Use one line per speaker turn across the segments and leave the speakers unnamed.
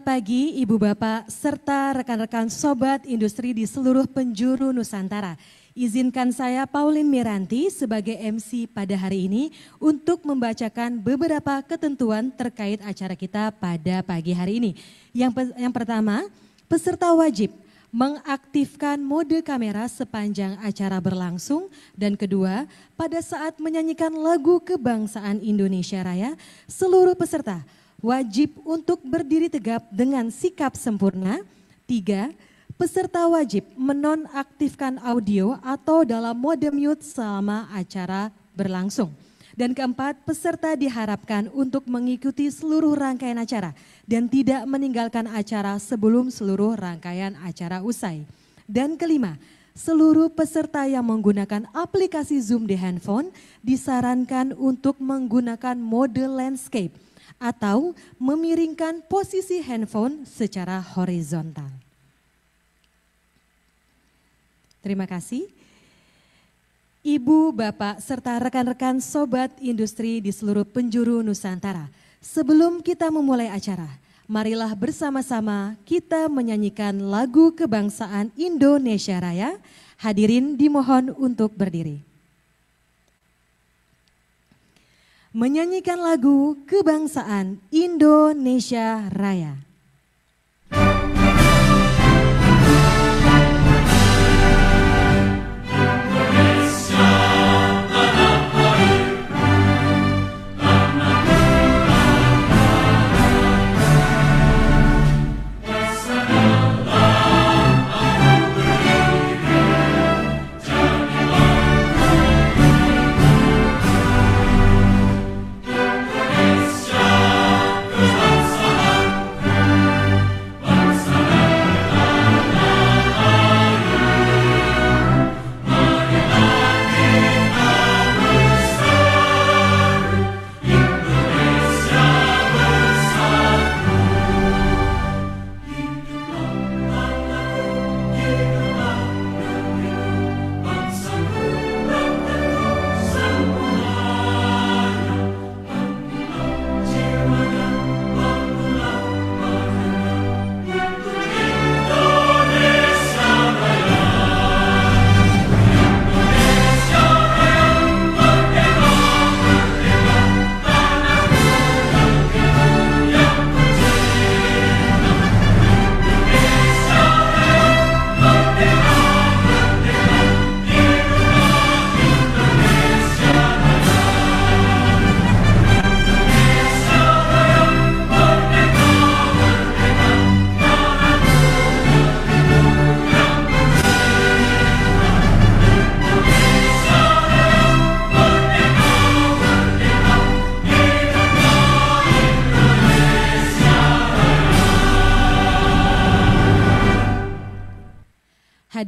Selamat pagi Ibu Bapak serta rekan-rekan sobat industri di seluruh penjuru Nusantara. Izinkan saya Pauline Miranti sebagai MC pada hari ini untuk membacakan beberapa ketentuan terkait acara kita pada pagi hari ini. Yang yang pertama, peserta wajib mengaktifkan mode kamera sepanjang acara berlangsung, dan kedua, pada saat menyanyikan lagu kebangsaan Indonesia Raya, seluruh peserta wajib untuk berdiri tegap dengan sikap sempurna. Tiga, peserta wajib menonaktifkan audio atau dalam mode mute selama acara berlangsung. Dan keempat, peserta diharapkan untuk mengikuti seluruh rangkaian acara dan tidak meninggalkan acara sebelum seluruh rangkaian acara usai. Dan kelima, seluruh peserta yang menggunakan aplikasi Zoom di handphone disarankan untuk menggunakan mode landscape atau memiringkan posisi handphone secara horizontal. Terima kasih. Ibu, Bapak, serta rekan-rekan sobat industri di seluruh penjuru Nusantara. Sebelum kita memulai acara, marilah bersama-sama kita menyanyikan lagu kebangsaan Indonesia Raya. Hadirin dimohon untuk berdiri. menyanyikan lagu kebangsaan Indonesia Raya.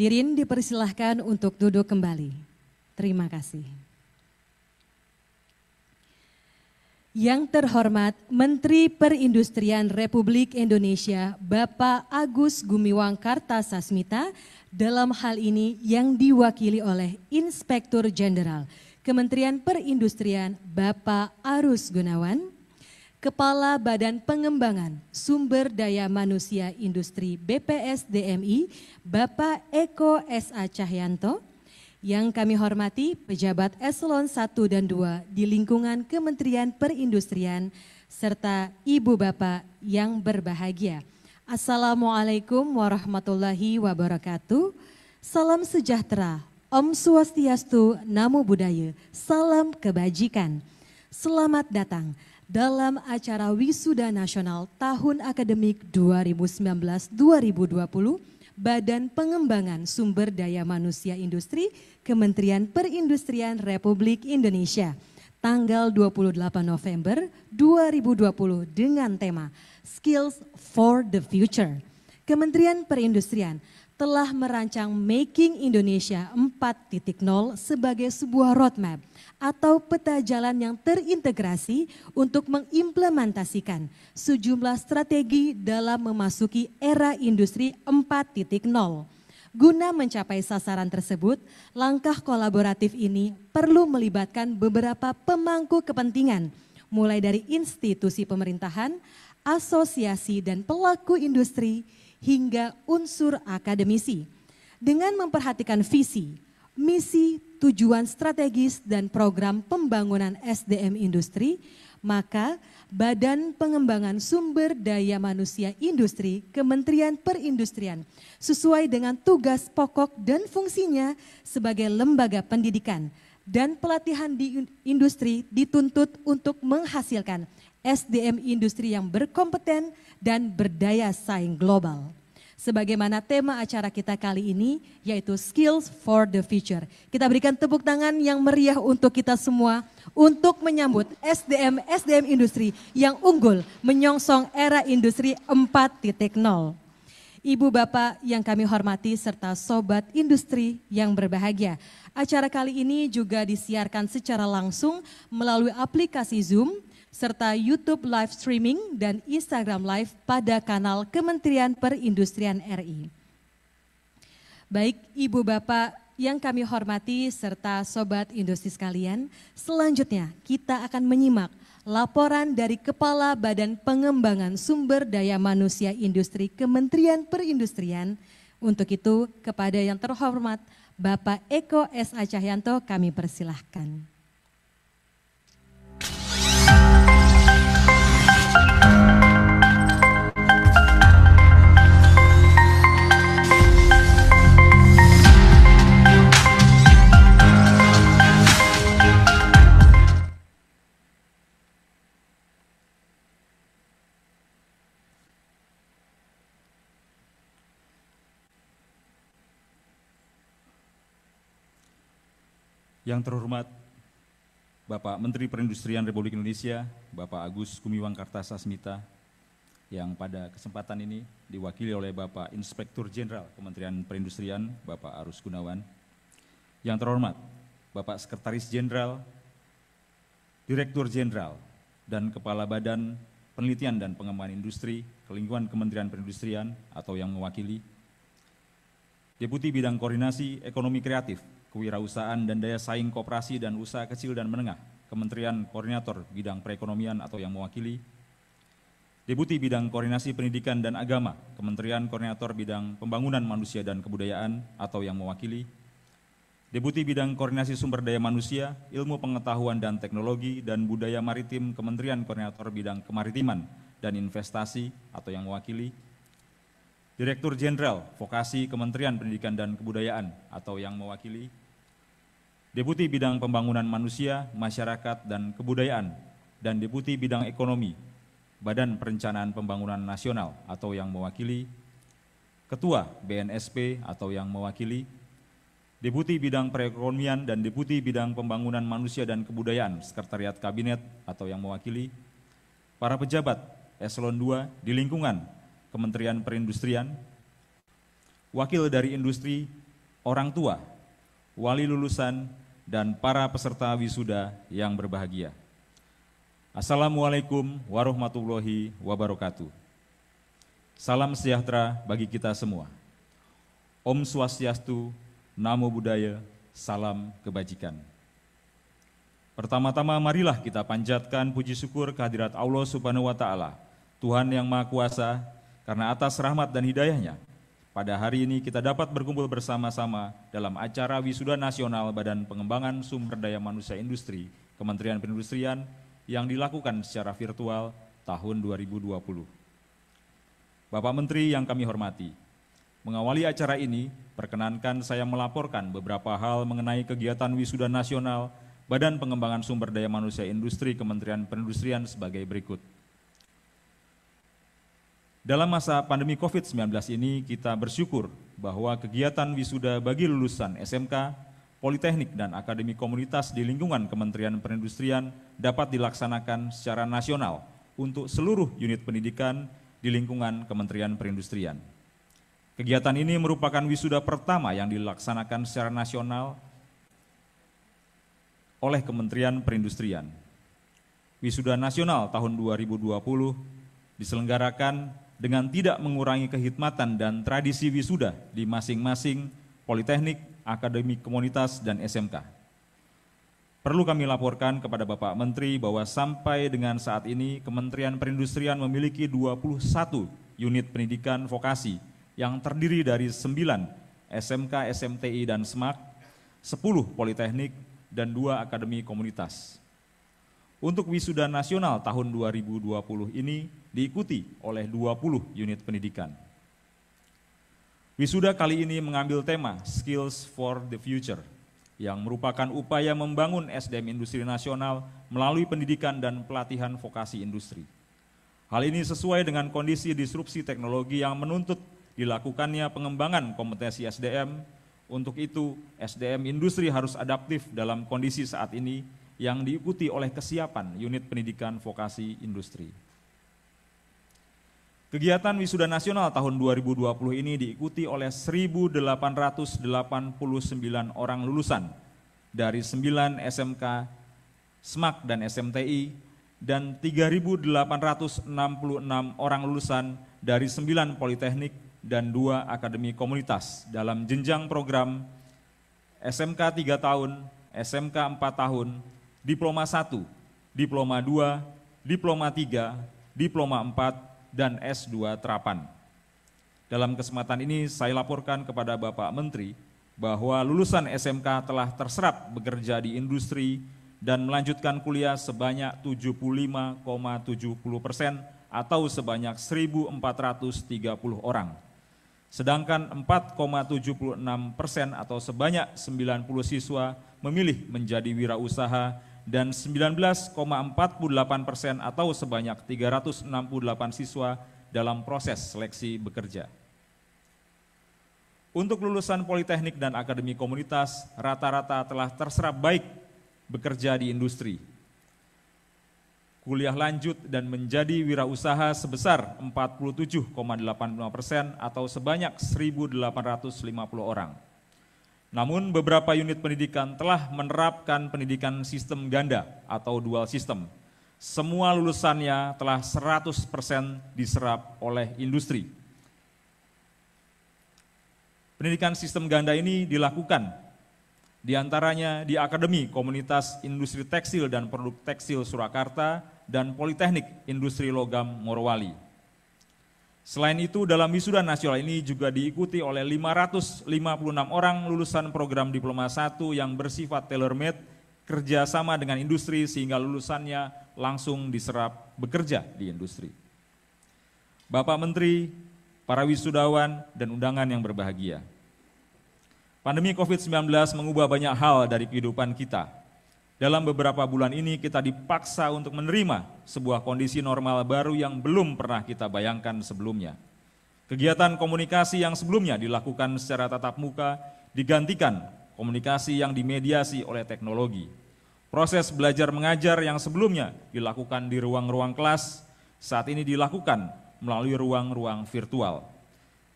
Hadirin dipersilahkan untuk duduk kembali. Terima kasih. Yang terhormat Menteri Perindustrian Republik Indonesia Bapak Agus Gumiwang Kartasasmita dalam hal ini yang diwakili oleh Inspektur Jenderal Kementerian Perindustrian Bapak Arus Gunawan, Kepala Badan Pengembangan Sumber Daya Manusia Industri BPSDMI, Bapak Eko S.A. Cahyanto, yang kami hormati pejabat eselon 1 dan 2 di lingkungan Kementerian Perindustrian, serta Ibu Bapak yang berbahagia. Assalamualaikum warahmatullahi wabarakatuh. Salam sejahtera, Om Swastiastu, Namo Buddhaya, Salam Kebajikan. Selamat datang dalam acara Wisuda Nasional tahun akademik 2019-2020 Badan Pengembangan Sumber Daya Manusia Industri Kementerian Perindustrian Republik Indonesia tanggal 28 November 2020 dengan tema Skills for the Future. Kementerian Perindustrian telah merancang Making Indonesia 4.0 sebagai sebuah roadmap atau peta jalan yang terintegrasi untuk mengimplementasikan sejumlah strategi dalam memasuki era industri 4.0. Guna mencapai sasaran tersebut, langkah kolaboratif ini perlu melibatkan beberapa pemangku kepentingan, mulai dari institusi pemerintahan, asosiasi dan pelaku industri, hingga unsur akademisi. Dengan memperhatikan visi, misi, tujuan strategis, dan program pembangunan SDM industri, maka Badan Pengembangan Sumber Daya Manusia Industri Kementerian Perindustrian sesuai dengan tugas pokok dan fungsinya sebagai lembaga pendidikan dan pelatihan di industri dituntut untuk menghasilkan SDM industri yang berkompeten dan berdaya saing global sebagaimana tema acara kita kali ini yaitu Skills for the Future. Kita berikan tepuk tangan yang meriah untuk kita semua untuk menyambut SDM SDM industri yang unggul menyongsong era industri 4.0. Ibu Bapak yang kami hormati serta sobat industri yang berbahagia. Acara kali ini juga disiarkan secara langsung melalui aplikasi Zoom serta YouTube live streaming dan Instagram live pada kanal Kementerian Perindustrian RI. Baik Ibu Bapak yang kami hormati serta sobat industri sekalian, selanjutnya kita akan menyimak laporan dari Kepala Badan Pengembangan Sumber Daya Manusia Industri Kementerian Perindustrian. Untuk itu kepada yang terhormat Bapak Eko S. A. Cahyanto kami persilahkan.
Yang terhormat Bapak Menteri Perindustrian Republik Indonesia, Bapak Agus Kumiwang Kartasasmita, yang pada kesempatan ini diwakili oleh Bapak Inspektur Jenderal Kementerian Perindustrian, Bapak Arus Gunawan. Yang terhormat, Bapak Sekretaris Jenderal, Direktur Jenderal, dan Kepala Badan Penelitian dan Pengembangan Industri Kelingkungan Kementerian Perindustrian atau yang mewakili, Deputi Bidang Koordinasi Ekonomi Kreatif Kewirausahaan dan Daya Saing kooperasi dan Usaha Kecil dan Menengah, Kementerian Koordinator Bidang Perekonomian atau yang mewakili, Deputi Bidang Koordinasi Pendidikan dan Agama, Kementerian Koordinator Bidang Pembangunan Manusia dan Kebudayaan atau yang mewakili, Deputi Bidang Koordinasi Sumber Daya Manusia, Ilmu Pengetahuan dan Teknologi dan Budaya Maritim, Kementerian Koordinator Bidang Kemaritiman dan Investasi atau yang mewakili, Direktur Jenderal Vokasi Kementerian Pendidikan dan Kebudayaan atau yang mewakili Deputi Bidang Pembangunan Manusia, Masyarakat, dan Kebudayaan, dan Deputi Bidang Ekonomi, Badan Perencanaan Pembangunan Nasional atau yang mewakili, Ketua BNSP atau yang mewakili, Deputi Bidang Perekonomian dan Deputi Bidang Pembangunan Manusia dan Kebudayaan Sekretariat Kabinet atau yang mewakili, para pejabat eselon II di lingkungan Kementerian Perindustrian, wakil dari industri, orang tua, wali lulusan dan para peserta wisuda yang berbahagia. Assalamualaikum warahmatullahi wabarakatuh. Salam sejahtera bagi kita semua. Om Swastiastu, Namo Buddhaya, Salam Kebajikan. Pertama-tama marilah kita panjatkan puji syukur kehadirat Allah Subhanahu wa taala, Tuhan yang Maha Kuasa, karena atas rahmat dan hidayahnya pada hari ini kita dapat berkumpul bersama-sama dalam acara Wisuda Nasional Badan Pengembangan Sumber Daya Manusia Industri Kementerian Perindustrian yang dilakukan secara virtual tahun 2020. Bapak Menteri yang kami hormati, mengawali acara ini, perkenankan saya melaporkan beberapa hal mengenai kegiatan Wisuda Nasional Badan Pengembangan Sumber Daya Manusia Industri Kementerian Perindustrian sebagai berikut. Dalam masa pandemi COVID-19 ini kita bersyukur bahwa kegiatan wisuda bagi lulusan SMK, Politeknik dan Akademi Komunitas di lingkungan Kementerian Perindustrian dapat dilaksanakan secara nasional untuk seluruh unit pendidikan di lingkungan Kementerian Perindustrian. Kegiatan ini merupakan wisuda pertama yang dilaksanakan secara nasional oleh Kementerian Perindustrian. Wisuda Nasional tahun 2020 diselenggarakan dengan tidak mengurangi kehidmatan dan tradisi wisuda di masing-masing politeknik, akademik komunitas, dan SMK. Perlu kami laporkan kepada Bapak Menteri bahwa sampai dengan saat ini Kementerian Perindustrian memiliki 21 unit pendidikan vokasi yang terdiri dari 9 SMK, SMTI, dan SMAK, 10 politeknik, dan 2 akademi komunitas untuk wisuda nasional tahun 2020 ini diikuti oleh 20 unit pendidikan. Wisuda kali ini mengambil tema Skills for the Future yang merupakan upaya membangun SDM industri nasional melalui pendidikan dan pelatihan vokasi industri. Hal ini sesuai dengan kondisi disrupsi teknologi yang menuntut dilakukannya pengembangan kompetensi SDM. Untuk itu, SDM industri harus adaptif dalam kondisi saat ini yang diikuti oleh kesiapan unit pendidikan vokasi industri. Kegiatan wisuda nasional tahun 2020 ini diikuti oleh 1.889 orang lulusan dari 9 SMK, SMAK dan SMTI dan 3.866 orang lulusan dari 9 politeknik dan 2 akademi komunitas dalam jenjang program SMK 3 tahun, SMK 4 tahun, Diploma 1, Diploma 2, Diploma 3, Diploma 4, dan S2 Terapan. Dalam kesempatan ini saya laporkan kepada Bapak Menteri bahwa lulusan SMK telah terserap bekerja di industri dan melanjutkan kuliah sebanyak 75,70 persen atau sebanyak 1.430 orang. Sedangkan 4,76 persen atau sebanyak 90 siswa memilih menjadi wirausaha dan 19,48 persen atau sebanyak 368 siswa dalam proses seleksi bekerja. Untuk lulusan politeknik dan akademi komunitas, rata-rata telah terserap baik bekerja di industri. Kuliah lanjut dan menjadi wirausaha sebesar 47,85 persen atau sebanyak 1.850 orang. Namun beberapa unit pendidikan telah menerapkan pendidikan sistem ganda atau dual system. Semua lulusannya telah 100% diserap oleh industri. Pendidikan sistem ganda ini dilakukan diantaranya di Akademi Komunitas Industri Tekstil dan Produk Tekstil Surakarta dan Politeknik Industri Logam Morowali. Selain itu, dalam wisuda nasional ini juga diikuti oleh 556 orang lulusan program Diploma 1 yang bersifat tailor-made kerjasama dengan industri sehingga lulusannya langsung diserap bekerja di industri. Bapak Menteri, para wisudawan, dan undangan yang berbahagia. Pandemi COVID-19 mengubah banyak hal dari kehidupan kita, dalam beberapa bulan ini kita dipaksa untuk menerima sebuah kondisi normal baru yang belum pernah kita bayangkan sebelumnya. Kegiatan komunikasi yang sebelumnya dilakukan secara tatap muka digantikan komunikasi yang dimediasi oleh teknologi. Proses belajar mengajar yang sebelumnya dilakukan di ruang-ruang kelas, saat ini dilakukan melalui ruang-ruang virtual.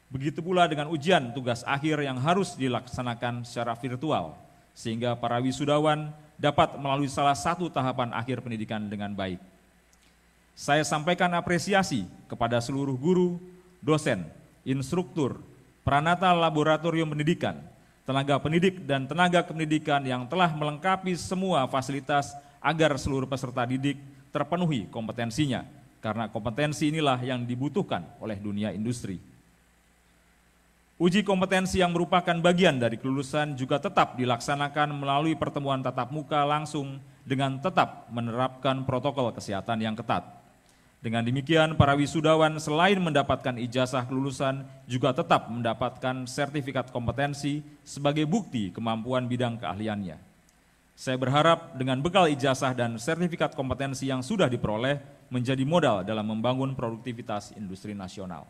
Begitu pula dengan ujian tugas akhir yang harus dilaksanakan secara virtual, sehingga para wisudawan dapat melalui salah satu tahapan akhir pendidikan dengan baik. Saya sampaikan apresiasi kepada seluruh guru, dosen, instruktur, peranata laboratorium pendidikan, tenaga pendidik dan tenaga kependidikan yang telah melengkapi semua fasilitas agar seluruh peserta didik terpenuhi kompetensinya karena kompetensi inilah yang dibutuhkan oleh dunia industri. Uji kompetensi yang merupakan bagian dari kelulusan juga tetap dilaksanakan melalui pertemuan tatap muka langsung dengan tetap menerapkan protokol kesehatan yang ketat. Dengan demikian, para wisudawan selain mendapatkan ijazah kelulusan juga tetap mendapatkan sertifikat kompetensi sebagai bukti kemampuan bidang keahliannya. Saya berharap dengan bekal ijazah dan sertifikat kompetensi yang sudah diperoleh menjadi modal dalam membangun produktivitas industri nasional.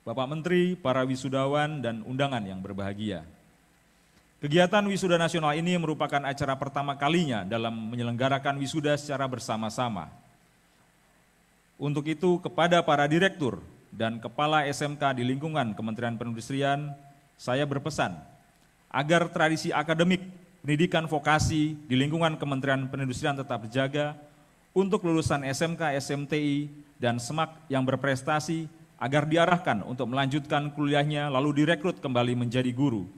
Bapak Menteri, para wisudawan, dan undangan yang berbahagia. Kegiatan wisuda nasional ini merupakan acara pertama kalinya dalam menyelenggarakan wisuda secara bersama-sama. Untuk itu, kepada para direktur dan kepala SMK di lingkungan Kementerian Perindustrian, saya berpesan agar tradisi akademik pendidikan vokasi di lingkungan Kementerian Perindustrian tetap dijaga untuk lulusan SMK, SMTI, dan SMAK yang berprestasi agar diarahkan untuk melanjutkan kuliahnya lalu direkrut kembali menjadi guru.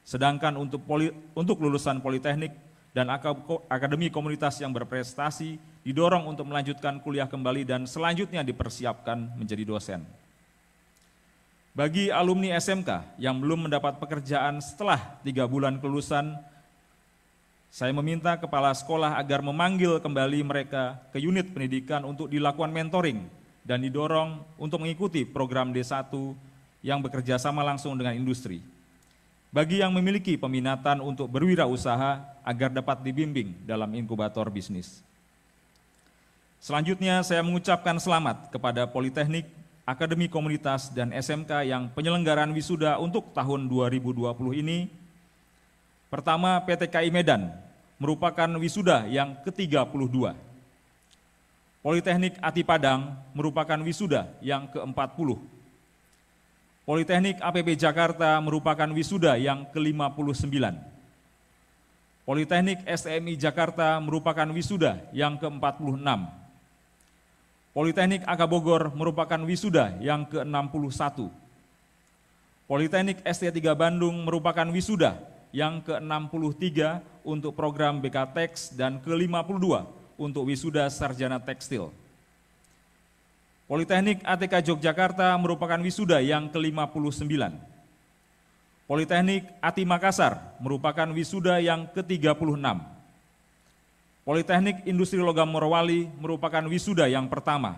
Sedangkan untuk, poli, untuk lulusan politeknik dan akademi komunitas yang berprestasi didorong untuk melanjutkan kuliah kembali dan selanjutnya dipersiapkan menjadi dosen. Bagi alumni SMK yang belum mendapat pekerjaan setelah tiga bulan kelulusan, saya meminta kepala sekolah agar memanggil kembali mereka ke unit pendidikan untuk dilakukan mentoring dan didorong untuk mengikuti program D1 yang bekerja sama langsung dengan industri. Bagi yang memiliki peminatan untuk berwirausaha agar dapat dibimbing dalam inkubator bisnis. Selanjutnya saya mengucapkan selamat kepada Politeknik, Akademi Komunitas, dan SMK yang penyelenggaraan wisuda untuk tahun 2020 ini. Pertama PTKI Medan merupakan wisuda yang ke-32 Politeknik Ati Padang merupakan wisuda yang ke-40. Politeknik APP Jakarta merupakan wisuda yang ke-59. Politeknik SMI Jakarta merupakan wisuda yang ke-46. Politeknik AK Bogor merupakan wisuda yang ke-61. Politeknik ST3 Bandung merupakan wisuda yang ke-63 untuk program BK Teks dan ke-52 untuk wisuda sarjana tekstil. Politeknik ATK Yogyakarta merupakan wisuda yang ke-59. Politeknik ATI Makassar merupakan wisuda yang ke-36. Politeknik Industri Logam Morowali merupakan wisuda yang pertama.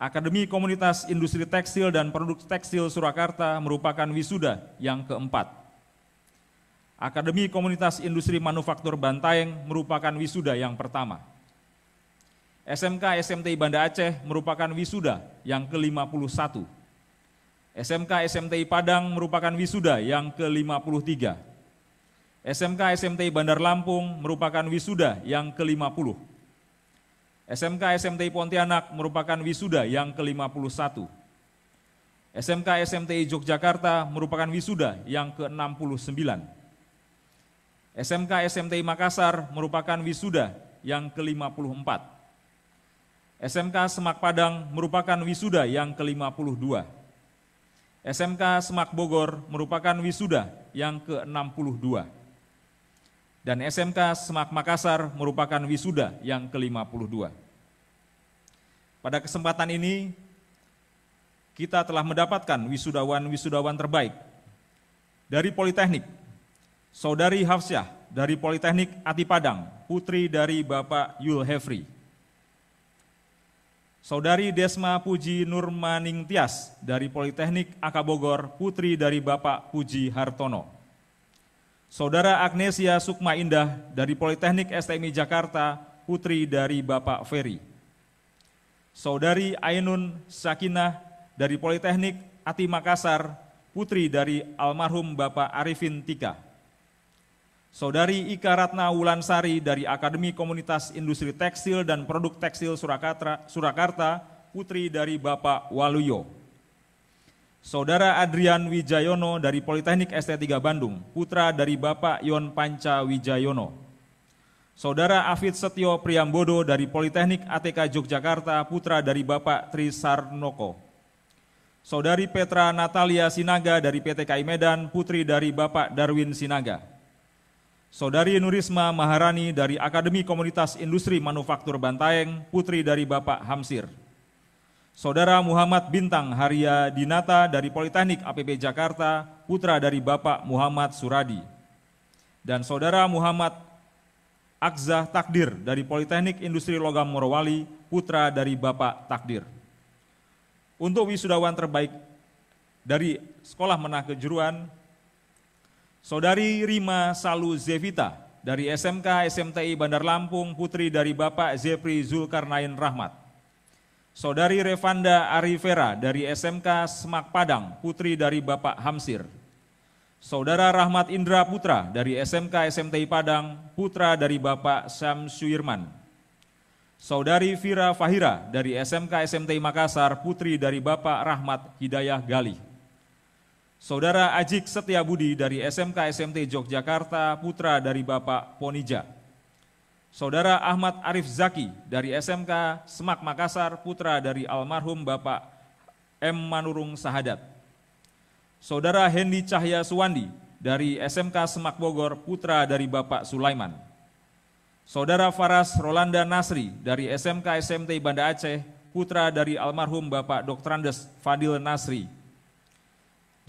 Akademi Komunitas Industri Tekstil dan Produk Tekstil Surakarta merupakan wisuda yang keempat. Akademi Komunitas Industri Manufaktur Bantaeng merupakan wisuda yang pertama. SMK SMTI Banda Aceh merupakan wisuda yang ke-51. SMK SMTI Padang merupakan wisuda yang ke-53. SMK SMTI Bandar Lampung merupakan wisuda yang ke-50. SMK SMTI Pontianak merupakan wisuda yang ke-51. SMK SMTI Yogyakarta merupakan wisuda yang ke-69. SMK SMTI Makassar merupakan wisuda yang ke-54. SMK Semak Padang merupakan wisuda yang ke-52. SMK Semak Bogor merupakan wisuda yang ke-62. Dan SMK Semak Makassar merupakan wisuda yang ke-52. Pada kesempatan ini, kita telah mendapatkan wisudawan-wisudawan terbaik dari Politeknik, Saudari Hafsyah dari Politeknik Ati Padang, putri dari Bapak Yul Hefri. Saudari Desma Puji Nurmaning Tias dari Politeknik Akabogor, putri dari Bapak Puji Hartono. Saudara Agnesia Sukma Indah dari Politeknik STMI Jakarta, putri dari Bapak Ferry. Saudari Ainun Sakinah dari Politeknik Ati Makassar, putri dari almarhum Bapak Arifin Tika. Saudari Ika Ratna Wulansari dari Akademi Komunitas Industri Tekstil dan Produk Tekstil Surakarta, Surakarta putri dari Bapak Waluyo. Saudara Adrian Wijayono dari Politeknik ST3 Bandung, putra dari Bapak Yon Panca Wijayono. Saudara Afid Setio Priambodo dari Politeknik ATK Yogyakarta, putra dari Bapak Tri Sarnoko. Saudari Petra Natalia Sinaga dari PTKI Medan, putri dari Bapak Darwin Sinaga. Saudari Nurisma Maharani dari Akademi Komunitas Industri Manufaktur Bantaeng, putri dari Bapak Hamsir. Saudara Muhammad Bintang Haria Dinata dari Politeknik APB Jakarta, putra dari Bapak Muhammad Suradi. Dan Saudara Muhammad Akzah Takdir dari Politeknik Industri Logam Morowali, putra dari Bapak Takdir. Untuk wisudawan terbaik dari Sekolah Menah Kejuruan, Saudari Rima Salu Zevita dari SMK SMTI Bandar Lampung, putri dari Bapak Zepri Zulkarnain Rahmat. Saudari Revanda Arifera dari SMK Semak Padang, putri dari Bapak Hamsir. Saudara Rahmat Indra Putra dari SMK SMTI Padang, putra dari Bapak Sam Suirman. Saudari Vira Fahira dari SMK SMTI Makassar, putri dari Bapak Rahmat Hidayah Galih. Saudara Ajik Setiabudi dari SMK SMT Yogyakarta Putra dari Bapak Ponija. Saudara Ahmad Arif Zaki dari SMK Semak Makassar Putra dari almarhum Bapak M. Manurung Sahadat. Saudara Hendi Cahya Suwandi dari SMK Semak Bogor Putra dari Bapak Sulaiman. Saudara Faras Rolanda Nasri dari SMK SMT Banda Aceh Putra dari almarhum Bapak Dr. Andes Fadil Nasri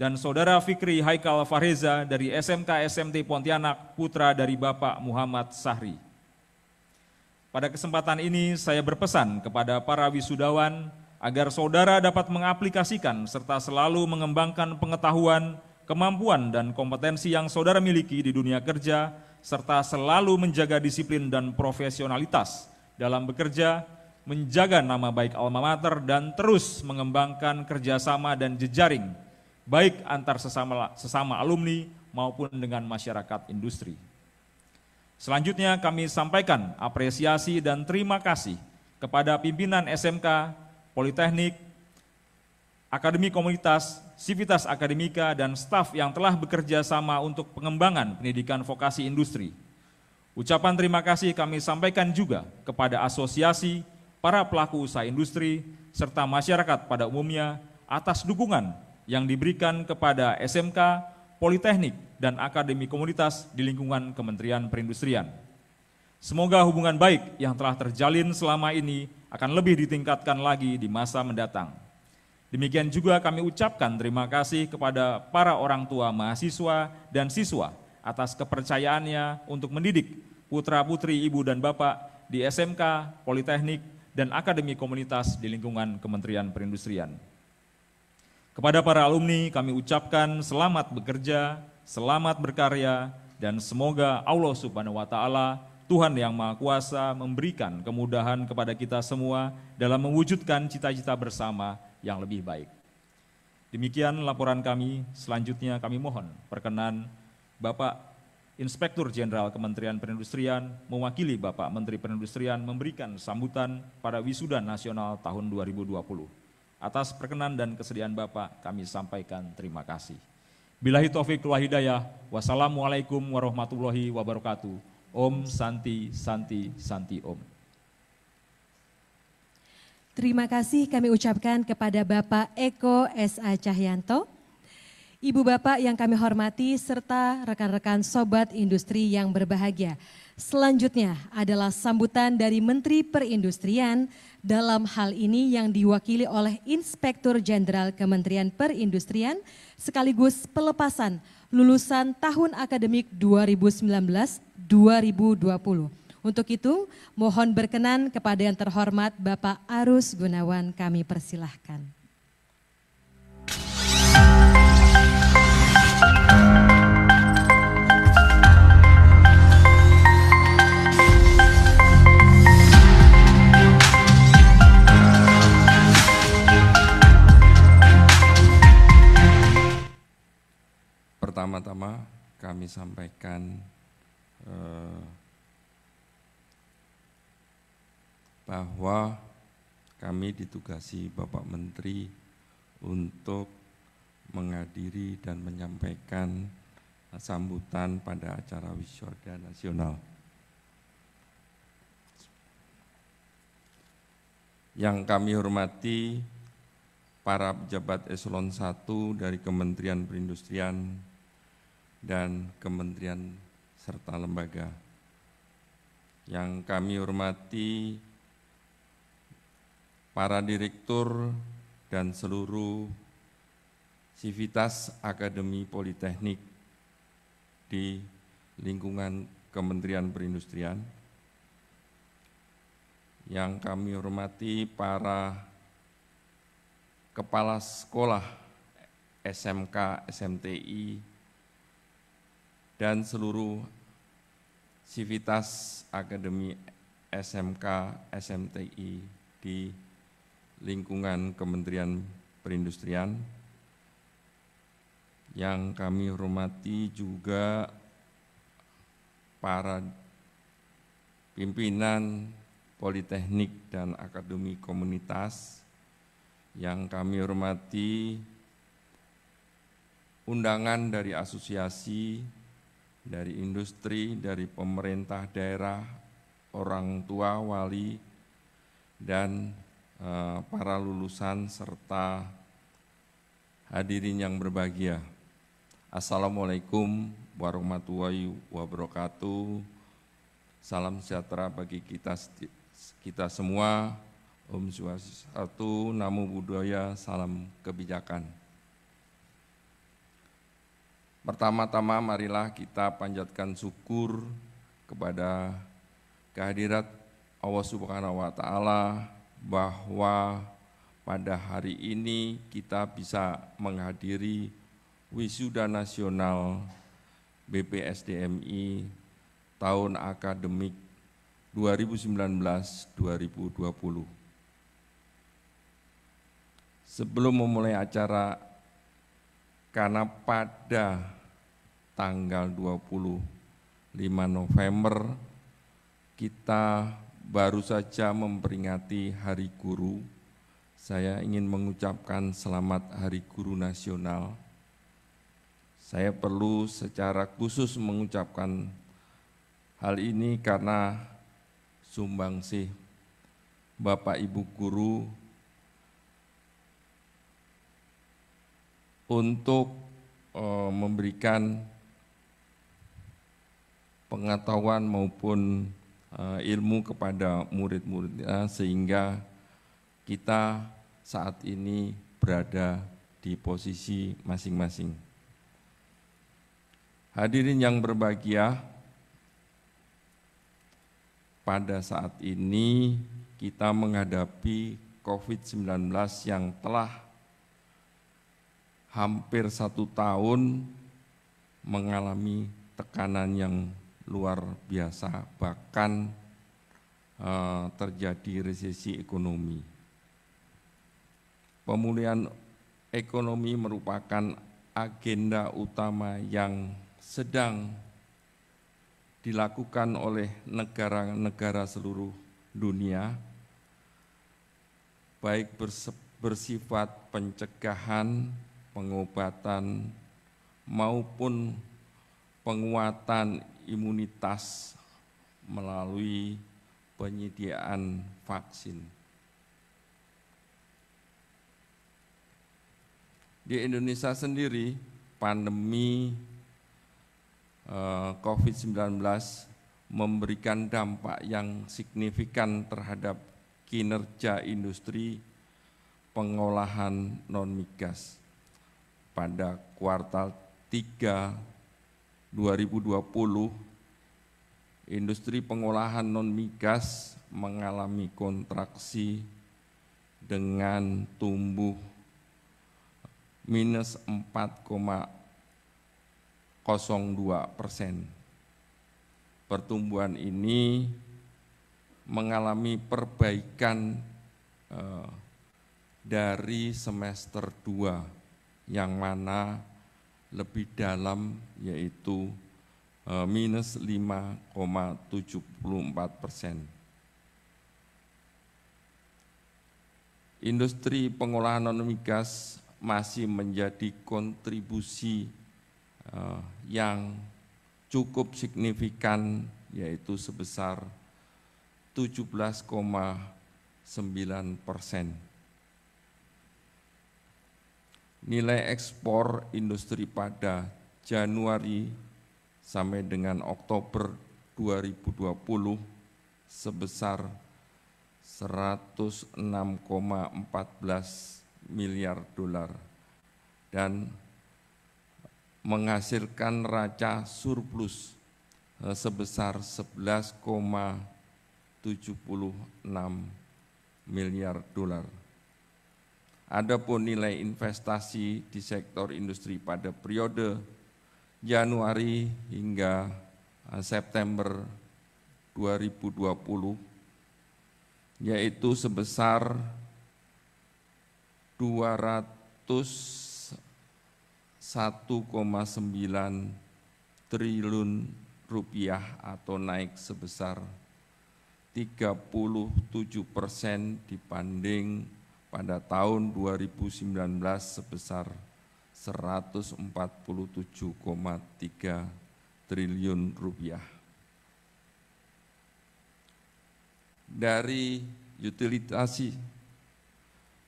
dan Saudara Fikri Haikal Fareza dari SMK SMT Pontianak, putra dari Bapak Muhammad Sahri. Pada kesempatan ini saya berpesan kepada para wisudawan agar saudara dapat mengaplikasikan serta selalu mengembangkan pengetahuan, kemampuan dan kompetensi yang saudara miliki di dunia kerja serta selalu menjaga disiplin dan profesionalitas dalam bekerja, menjaga nama baik alma mater dan terus mengembangkan kerjasama dan jejaring baik antar sesama, sesama alumni maupun dengan masyarakat industri. Selanjutnya kami sampaikan apresiasi dan terima kasih kepada pimpinan SMK, Politeknik, Akademi Komunitas, Sivitas Akademika, dan staf yang telah bekerja sama untuk pengembangan pendidikan vokasi industri. Ucapan terima kasih kami sampaikan juga kepada asosiasi, para pelaku usaha industri, serta masyarakat pada umumnya atas dukungan yang diberikan kepada SMK, Politeknik, dan Akademi Komunitas di lingkungan Kementerian Perindustrian. Semoga hubungan baik yang telah terjalin selama ini akan lebih ditingkatkan lagi di masa mendatang. Demikian juga kami ucapkan terima kasih kepada para orang tua mahasiswa dan siswa atas kepercayaannya untuk mendidik putra-putri ibu dan bapak di SMK, Politeknik, dan Akademi Komunitas di lingkungan Kementerian Perindustrian. Kepada para alumni kami ucapkan selamat bekerja, selamat berkarya, dan semoga Allah Subhanahu wa Ta'ala, Tuhan Yang Maha Kuasa, memberikan kemudahan kepada kita semua dalam mewujudkan cita-cita bersama yang lebih baik. Demikian laporan kami. Selanjutnya, kami mohon perkenan Bapak Inspektur Jenderal Kementerian Perindustrian mewakili Bapak Menteri Perindustrian memberikan sambutan pada Wisuda Nasional tahun 2020. Atas perkenan dan kesediaan Bapak kami sampaikan terima kasih. Bilahi taufik wa hidayah. Wassalamualaikum warahmatullahi wabarakatuh. Om Santi Santi Santi Om.
Terima kasih kami ucapkan kepada Bapak Eko S.A. Cahyanto, Ibu Bapak yang kami hormati serta rekan-rekan sobat industri yang berbahagia. Selanjutnya adalah sambutan dari Menteri Perindustrian dalam hal ini yang diwakili oleh Inspektur Jenderal Kementerian Perindustrian sekaligus pelepasan lulusan tahun akademik 2019-2020. Untuk itu, mohon berkenan kepada yang terhormat Bapak Arus Gunawan kami persilahkan.
Pertama-tama kami sampaikan eh, bahwa kami ditugasi Bapak Menteri untuk menghadiri dan menyampaikan sambutan pada acara wisuda nasional. Yang kami hormati para pejabat eselon 1 dari Kementerian Perindustrian dan kementerian serta lembaga. Yang kami hormati para direktur dan seluruh Sivitas Akademi Politeknik di lingkungan Kementerian Perindustrian. Yang kami hormati para kepala sekolah SMK, SMTI, dan seluruh civitas akademi SMK SMTI di lingkungan Kementerian Perindustrian yang kami hormati juga para pimpinan politeknik dan akademi komunitas yang kami hormati undangan dari asosiasi dari industri, dari pemerintah daerah, orang tua, wali, dan eh, para lulusan serta hadirin yang berbahagia. Assalamualaikum warahmatullahi wabarakatuh. Salam sejahtera bagi kita kita semua. Om Swastiastu, Namo Buddhaya, salam kebijakan. Pertama-tama marilah kita panjatkan syukur kepada kehadirat Allah Subhanahu wa taala bahwa pada hari ini kita bisa menghadiri wisuda nasional BPSDMI tahun akademik 2019-2020. Sebelum memulai acara karena pada tanggal 25 November kita baru saja memperingati Hari Guru. Saya ingin mengucapkan selamat Hari Guru Nasional. Saya perlu secara khusus mengucapkan hal ini karena sumbangsih Bapak Ibu guru untuk eh, memberikan pengetahuan maupun uh, ilmu kepada murid-muridnya sehingga kita saat ini berada di posisi masing-masing. Hadirin yang berbahagia, pada saat ini kita menghadapi COVID-19 yang telah hampir satu tahun mengalami tekanan yang luar biasa, bahkan eh, terjadi resesi ekonomi. Pemulihan ekonomi merupakan agenda utama yang sedang dilakukan oleh negara-negara seluruh dunia, baik bersifat pencegahan, pengobatan, maupun penguatan imunitas melalui penyediaan vaksin. Di Indonesia sendiri, pandemi eh, COVID-19 memberikan dampak yang signifikan terhadap kinerja industri pengolahan non migas pada kuartal 3 2020 industri pengolahan non migas mengalami kontraksi dengan tumbuh minus 4,02 persen. Pertumbuhan ini mengalami perbaikan eh, dari semester 2 yang mana lebih dalam yaitu e, minus 5,74 persen. Industri pengolahan non migas masih menjadi kontribusi e, yang cukup signifikan yaitu sebesar 17,9 persen nilai ekspor industri pada Januari sampai dengan Oktober 2020 sebesar 106,14 miliar dolar dan menghasilkan raca surplus eh, sebesar 11,76 miliar dolar. Adapun nilai investasi di sektor industri pada periode Januari hingga eh, September 2020 yaitu sebesar 201,9 triliun rupiah atau naik sebesar 37 persen dibanding pada tahun 2019 sebesar 147,3 triliun rupiah. Dari utilitasi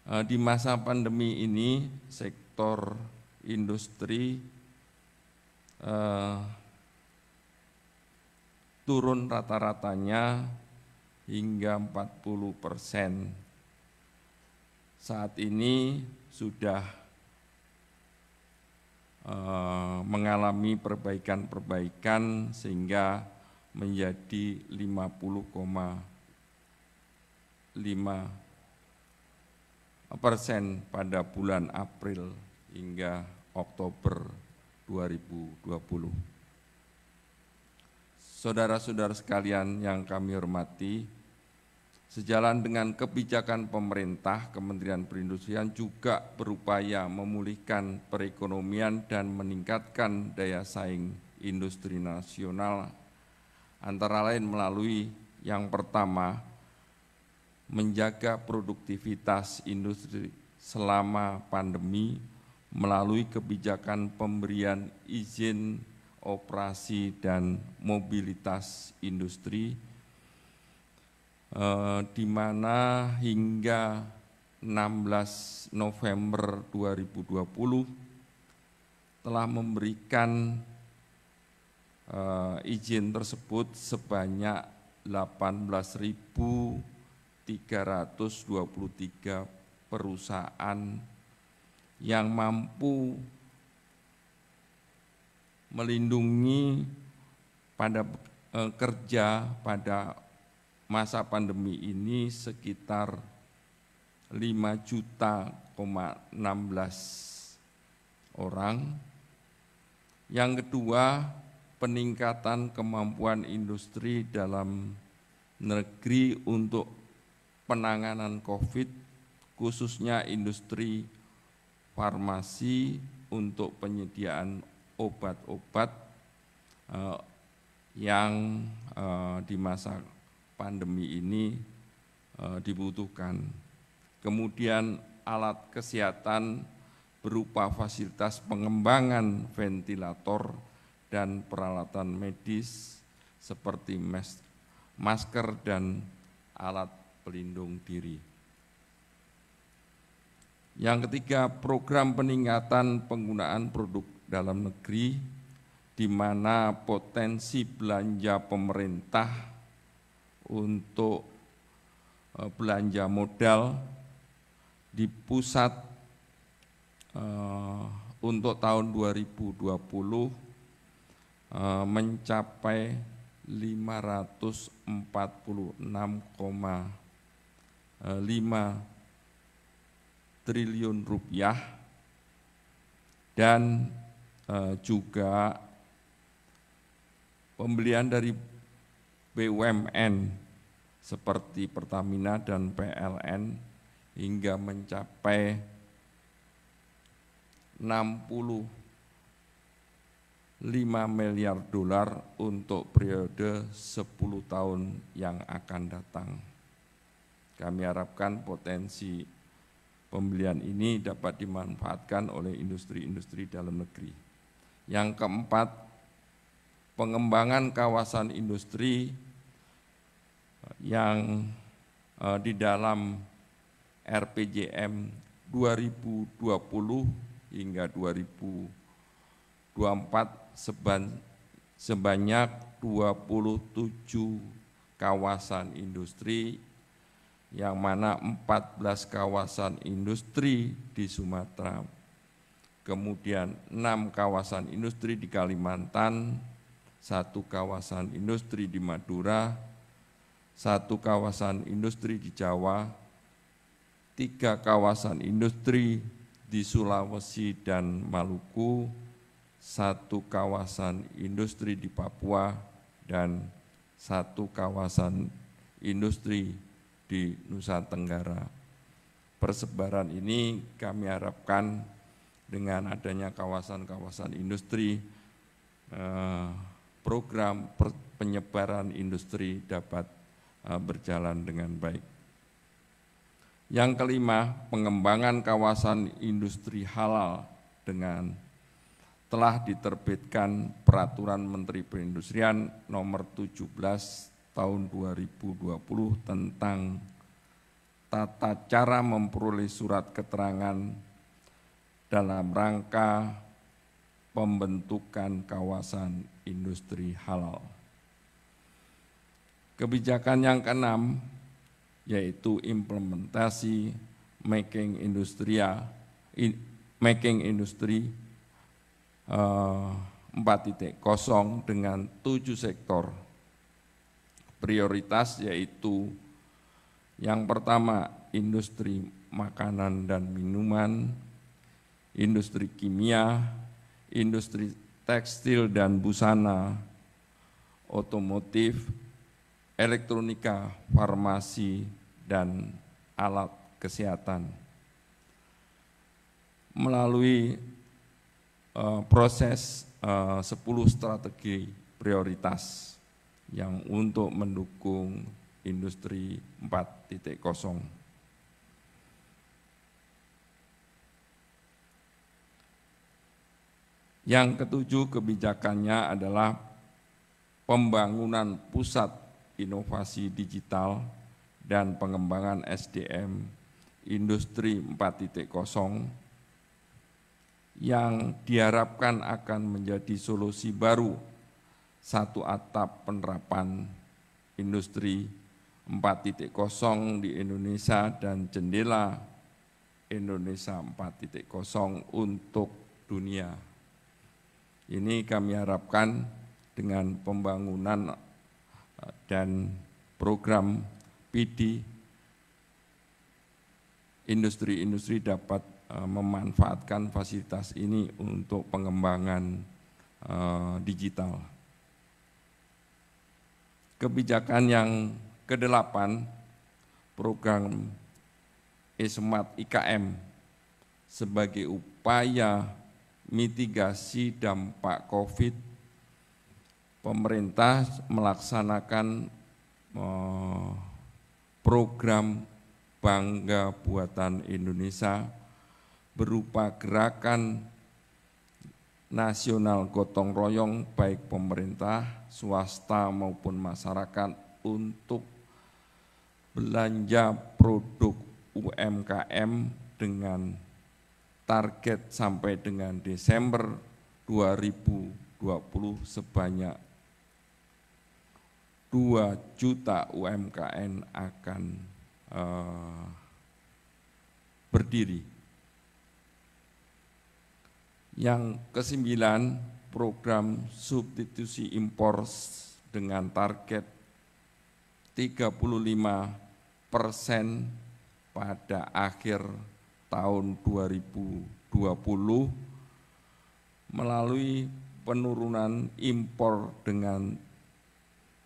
eh, di masa pandemi ini sektor industri eh, turun rata-ratanya hingga 40 persen saat ini sudah eh, mengalami perbaikan-perbaikan sehingga menjadi 50,5 persen pada bulan April hingga Oktober 2020. Saudara-saudara sekalian yang kami hormati, Sejalan dengan kebijakan pemerintah, Kementerian Perindustrian juga berupaya memulihkan perekonomian dan meningkatkan daya saing industri nasional antara lain melalui yang pertama menjaga produktivitas industri selama pandemi melalui kebijakan pemberian izin operasi dan mobilitas industri eh, di mana hingga 16 November 2020 telah memberikan eh, izin tersebut sebanyak 18.323 perusahaan yang mampu melindungi pada eh, kerja pada masa pandemi ini sekitar 5 juta 16 orang. Yang kedua, peningkatan kemampuan industri dalam negeri untuk penanganan COVID, khususnya industri farmasi untuk penyediaan obat-obat eh, yang eh, di masa pandemi ini eh, dibutuhkan. Kemudian alat kesehatan berupa fasilitas pengembangan ventilator dan peralatan medis seperti masker dan alat pelindung diri. Yang ketiga, program peningkatan penggunaan produk dalam negeri di mana potensi belanja pemerintah untuk e, belanja modal di pusat e, untuk tahun 2020 e, mencapai 546,5 triliun rupiah dan juga pembelian dari BUMN seperti Pertamina dan PLN hingga mencapai 65 miliar dolar untuk periode 10 tahun yang akan datang. Kami harapkan potensi pembelian ini dapat dimanfaatkan oleh industri-industri dalam negeri. Yang keempat, pengembangan kawasan industri yang uh, di dalam RPJM 2020 hingga 2024 seban, sebanyak 27 kawasan industri yang mana 14 kawasan industri di Sumatera. Kemudian 6 kawasan industri di Kalimantan, satu kawasan industri di Madura, satu kawasan industri di Jawa, tiga kawasan industri di Sulawesi dan Maluku, satu kawasan industri di Papua, dan satu kawasan industri di Nusa Tenggara. Persebaran ini kami harapkan dengan adanya kawasan-kawasan industri, eh, program penyebaran industri dapat Eh, berjalan dengan baik. Yang kelima, pengembangan kawasan industri halal dengan telah diterbitkan peraturan Menteri Perindustrian nomor 17 tahun 2020 tentang tata cara memperoleh surat keterangan dalam rangka pembentukan kawasan industri halal. Kebijakan yang keenam yaitu implementasi making industria in, making industri uh, 4.0 dengan tujuh sektor prioritas yaitu yang pertama industri makanan dan minuman, industri kimia, industri tekstil dan busana, otomotif, elektronika, farmasi, dan alat kesehatan. Melalui uh, proses eh, uh, 10 strategi prioritas yang untuk mendukung industri 4.0. Yang ketujuh kebijakannya adalah pembangunan pusat inovasi digital dan pengembangan SDM industri 4.0 yang diharapkan akan menjadi solusi baru satu atap penerapan industri 4.0 di Indonesia dan jendela Indonesia 4.0 untuk dunia. Ini kami harapkan dengan pembangunan dan program PD industri-industri dapat eh, memanfaatkan fasilitas ini untuk pengembangan eh, digital. Kebijakan yang kedelapan, program Esmart IKM sebagai upaya mitigasi dampak COVID 19 pemerintah melaksanakan eh, program Bangga Buatan Indonesia berupa gerakan nasional gotong royong baik pemerintah, swasta maupun masyarakat untuk belanja produk UMKM dengan target sampai dengan Desember 2020 sebanyak 2 juta UMKM akan uh, berdiri. Yang kesembilan, program substitusi impor dengan target 35 persen pada akhir tahun 2020 melalui penurunan impor dengan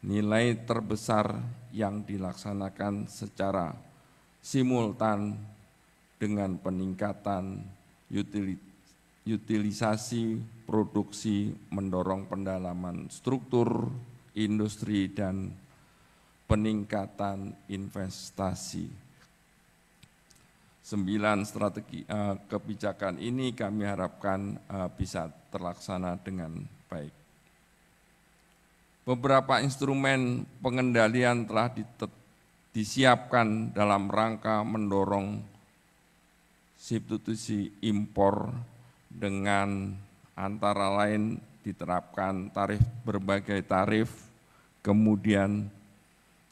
nilai terbesar yang dilaksanakan secara simultan dengan peningkatan utilisasi produksi mendorong pendalaman struktur industri dan peningkatan investasi. Sembilan strategi eh, kebijakan ini kami harapkan eh, bisa terlaksana dengan baik beberapa instrumen pengendalian telah disiapkan dalam rangka mendorong substitusi impor dengan antara lain diterapkan tarif berbagai tarif, kemudian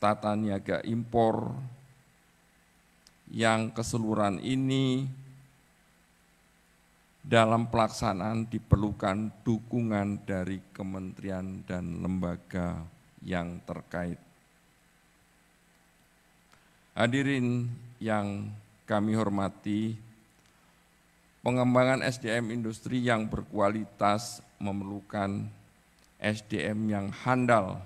tata niaga impor yang keseluruhan ini dalam pelaksanaan diperlukan dukungan dari kementerian dan lembaga yang terkait. Hadirin yang kami hormati, pengembangan SDM industri yang berkualitas memerlukan SDM yang handal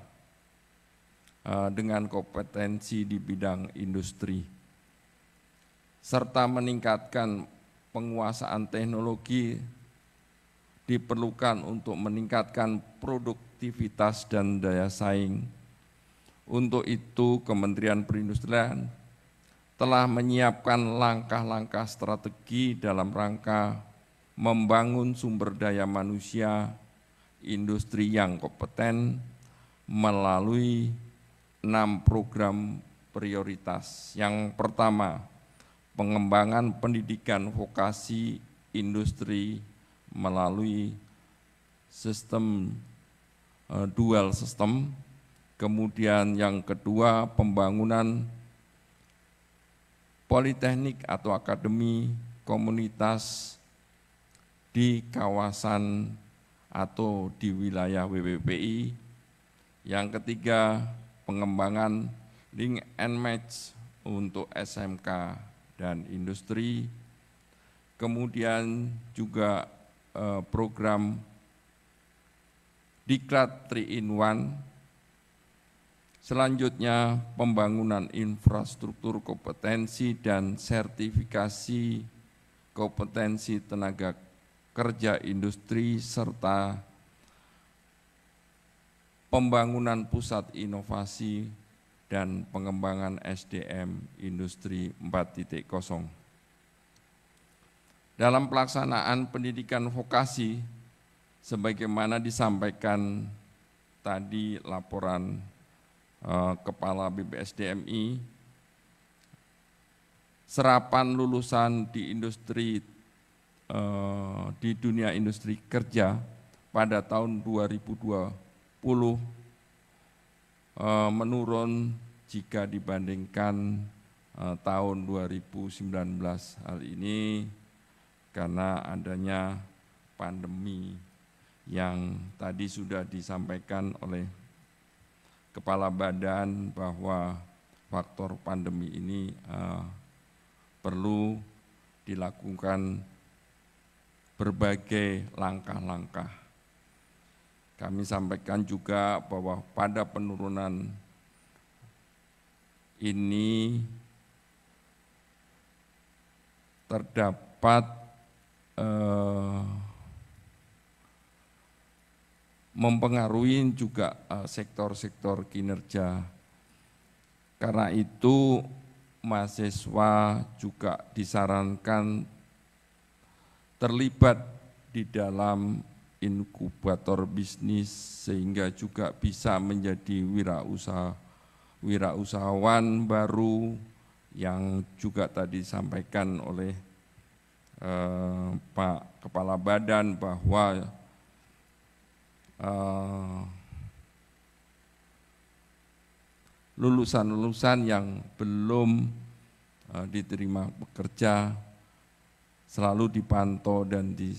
eh, dengan kompetensi di bidang industri serta meningkatkan penguasaan teknologi diperlukan untuk meningkatkan produktivitas dan daya saing. Untuk itu Kementerian Perindustrian telah menyiapkan langkah-langkah strategi dalam rangka membangun sumber daya manusia industri yang kompeten melalui enam program prioritas. Yang pertama, pengembangan pendidikan vokasi industri melalui sistem e, dual system, kemudian yang kedua pembangunan politeknik atau akademi komunitas di kawasan atau di wilayah WWPI. Yang ketiga, pengembangan link and match untuk SMK dan industri, kemudian juga eh, program Diklat 3 in 1, selanjutnya pembangunan infrastruktur kompetensi dan sertifikasi kompetensi tenaga kerja industri serta pembangunan pusat inovasi dan pengembangan SDM industri 4.0. Dalam pelaksanaan pendidikan vokasi, sebagaimana disampaikan tadi laporan eh, Kepala BPSDMI, serapan lulusan di industri eh, di dunia industri kerja pada tahun 2020 Eh, menurun jika dibandingkan eh, tahun 2019 hal ini karena adanya pandemi yang tadi sudah disampaikan oleh kepala badan bahwa faktor pandemi ini uh, perlu dilakukan berbagai langkah-langkah kami sampaikan juga bahwa pada penurunan ini terdapat eh, mempengaruhi juga eh, sektor-sektor eh, kinerja. Karena itu mahasiswa juga disarankan terlibat di dalam inkubator bisnis sehingga juga bisa menjadi wirausaha wirausahawan baru yang juga tadi disampaikan oleh eh, Pak Kepala Badan bahwa lulusan eh, lulusan-lulusan yang belum eh, diterima bekerja selalu dipantau dan di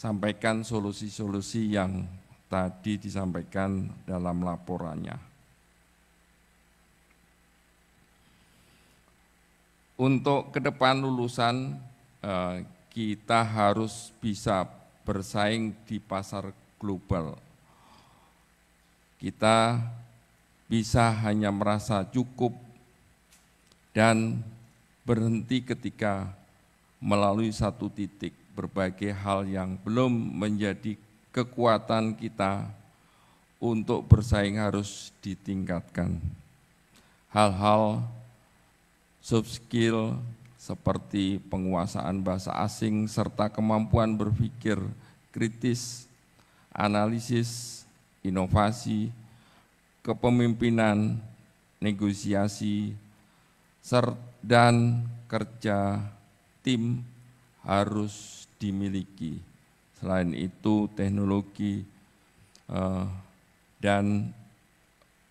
sampaikan solusi-solusi yang tadi disampaikan dalam laporannya. Untuk ke depan lulusan eh, kita harus bisa bersaing di pasar global. Kita bisa hanya merasa cukup dan berhenti ketika melalui satu titik berbagai hal yang belum menjadi kekuatan kita untuk bersaing harus ditingkatkan. Hal-hal soft skill seperti penguasaan bahasa asing serta kemampuan berpikir kritis, analisis, inovasi, kepemimpinan, negosiasi, dan kerja tim harus dimiliki. Selain itu teknologi uh, dan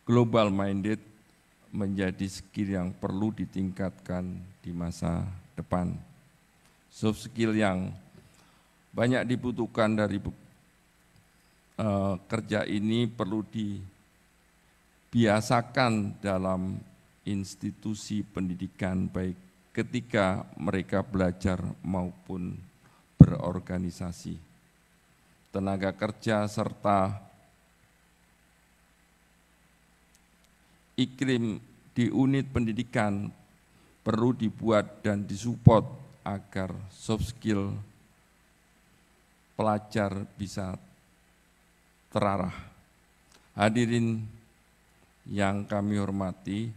global minded menjadi skill yang perlu ditingkatkan di masa depan. Soft skill yang banyak dibutuhkan dari uh, kerja ini perlu dibiasakan dalam institusi pendidikan baik ketika mereka belajar maupun berorganisasi, tenaga kerja serta iklim di unit pendidikan perlu dibuat dan disupport agar soft skill pelajar bisa terarah. Hadirin yang kami hormati,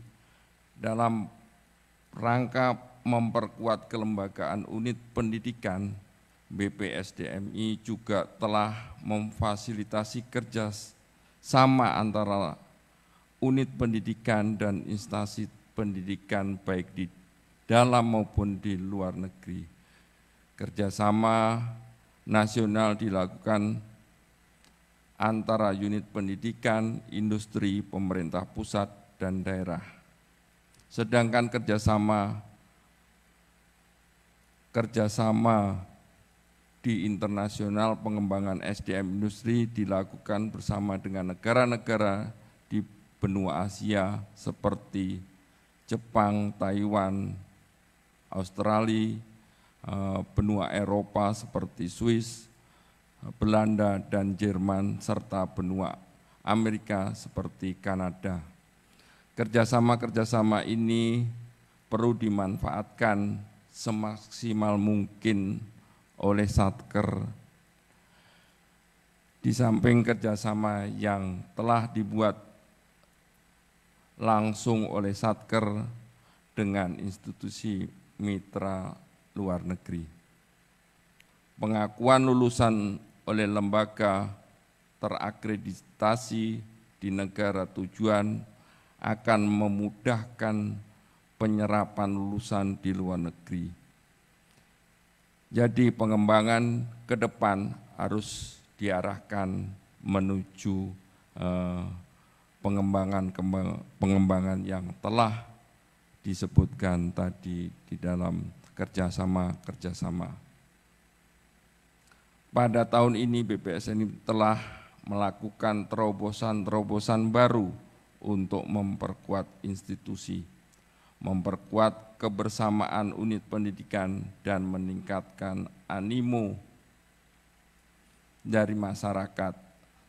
dalam rangka memperkuat kelembagaan unit pendidikan BPSDMI juga telah memfasilitasi kerja sama antara unit pendidikan dan instansi pendidikan baik di dalam maupun di luar negeri. Kerjasama nasional dilakukan antara unit pendidikan, industri, pemerintah pusat, dan daerah. Sedangkan kerjasama kerjasama di internasional pengembangan SDM industri dilakukan bersama dengan negara-negara di benua Asia seperti Jepang, Taiwan, Australia, eh, benua Eropa seperti Swiss, eh, Belanda dan Jerman, serta benua Amerika seperti Kanada. Kerjasama-kerjasama ini perlu dimanfaatkan semaksimal mungkin oleh Satker. Di samping kerjasama yang telah dibuat langsung oleh Satker dengan institusi mitra luar negeri. Pengakuan lulusan oleh lembaga terakreditasi di negara tujuan akan memudahkan penyerapan lulusan di luar negeri jadi pengembangan ke depan harus diarahkan menuju eh, pengembangan pengembangan yang telah disebutkan tadi di dalam kerjasama kerjasama. Pada tahun ini BPSN telah melakukan terobosan-terobosan baru untuk memperkuat institusi, memperkuat kebersamaan unit pendidikan dan meningkatkan animo dari masyarakat.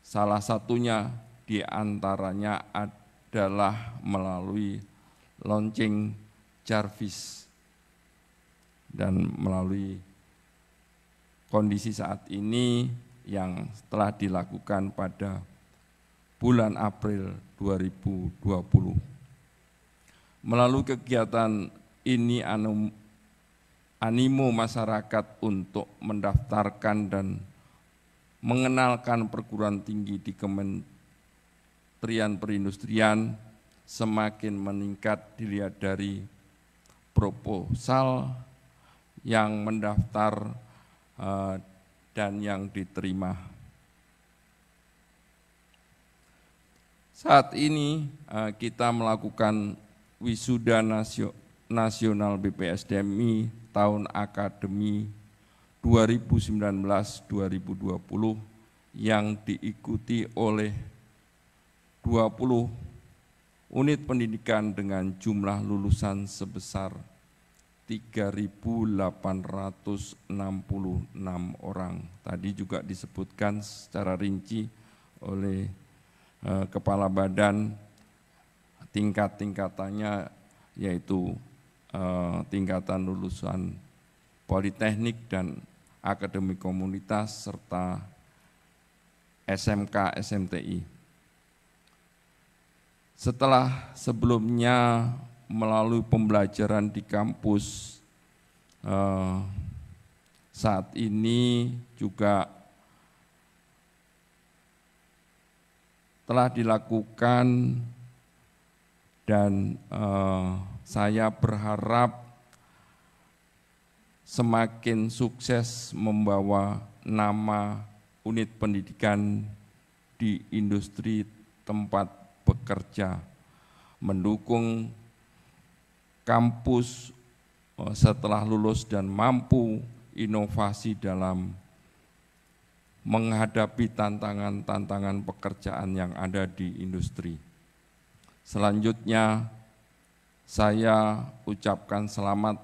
Salah satunya diantaranya adalah melalui launching Jarvis dan melalui kondisi saat ini yang telah dilakukan pada bulan April 2020. Melalui kegiatan ini animo masyarakat untuk mendaftarkan dan mengenalkan perguruan tinggi di Kementerian Perindustrian semakin meningkat dilihat dari proposal yang mendaftar eh, dan yang diterima. Saat ini eh, kita melakukan wisuda nasional Nasional BPSDMI tahun akademi 2019-2020 yang diikuti oleh 20 unit pendidikan dengan jumlah lulusan sebesar 3.866 orang. Tadi juga disebutkan secara rinci oleh eh, kepala badan tingkat-tingkatannya yaitu Eh, tingkatan lulusan politeknik dan akademi komunitas serta SMK SMTI. Setelah sebelumnya melalui pembelajaran di kampus eh, saat ini juga telah dilakukan dan eh, saya berharap semakin sukses membawa nama unit pendidikan di industri tempat bekerja, mendukung kampus eh, setelah lulus dan mampu inovasi dalam menghadapi tantangan-tantangan pekerjaan yang ada di industri. Selanjutnya, saya ucapkan selamat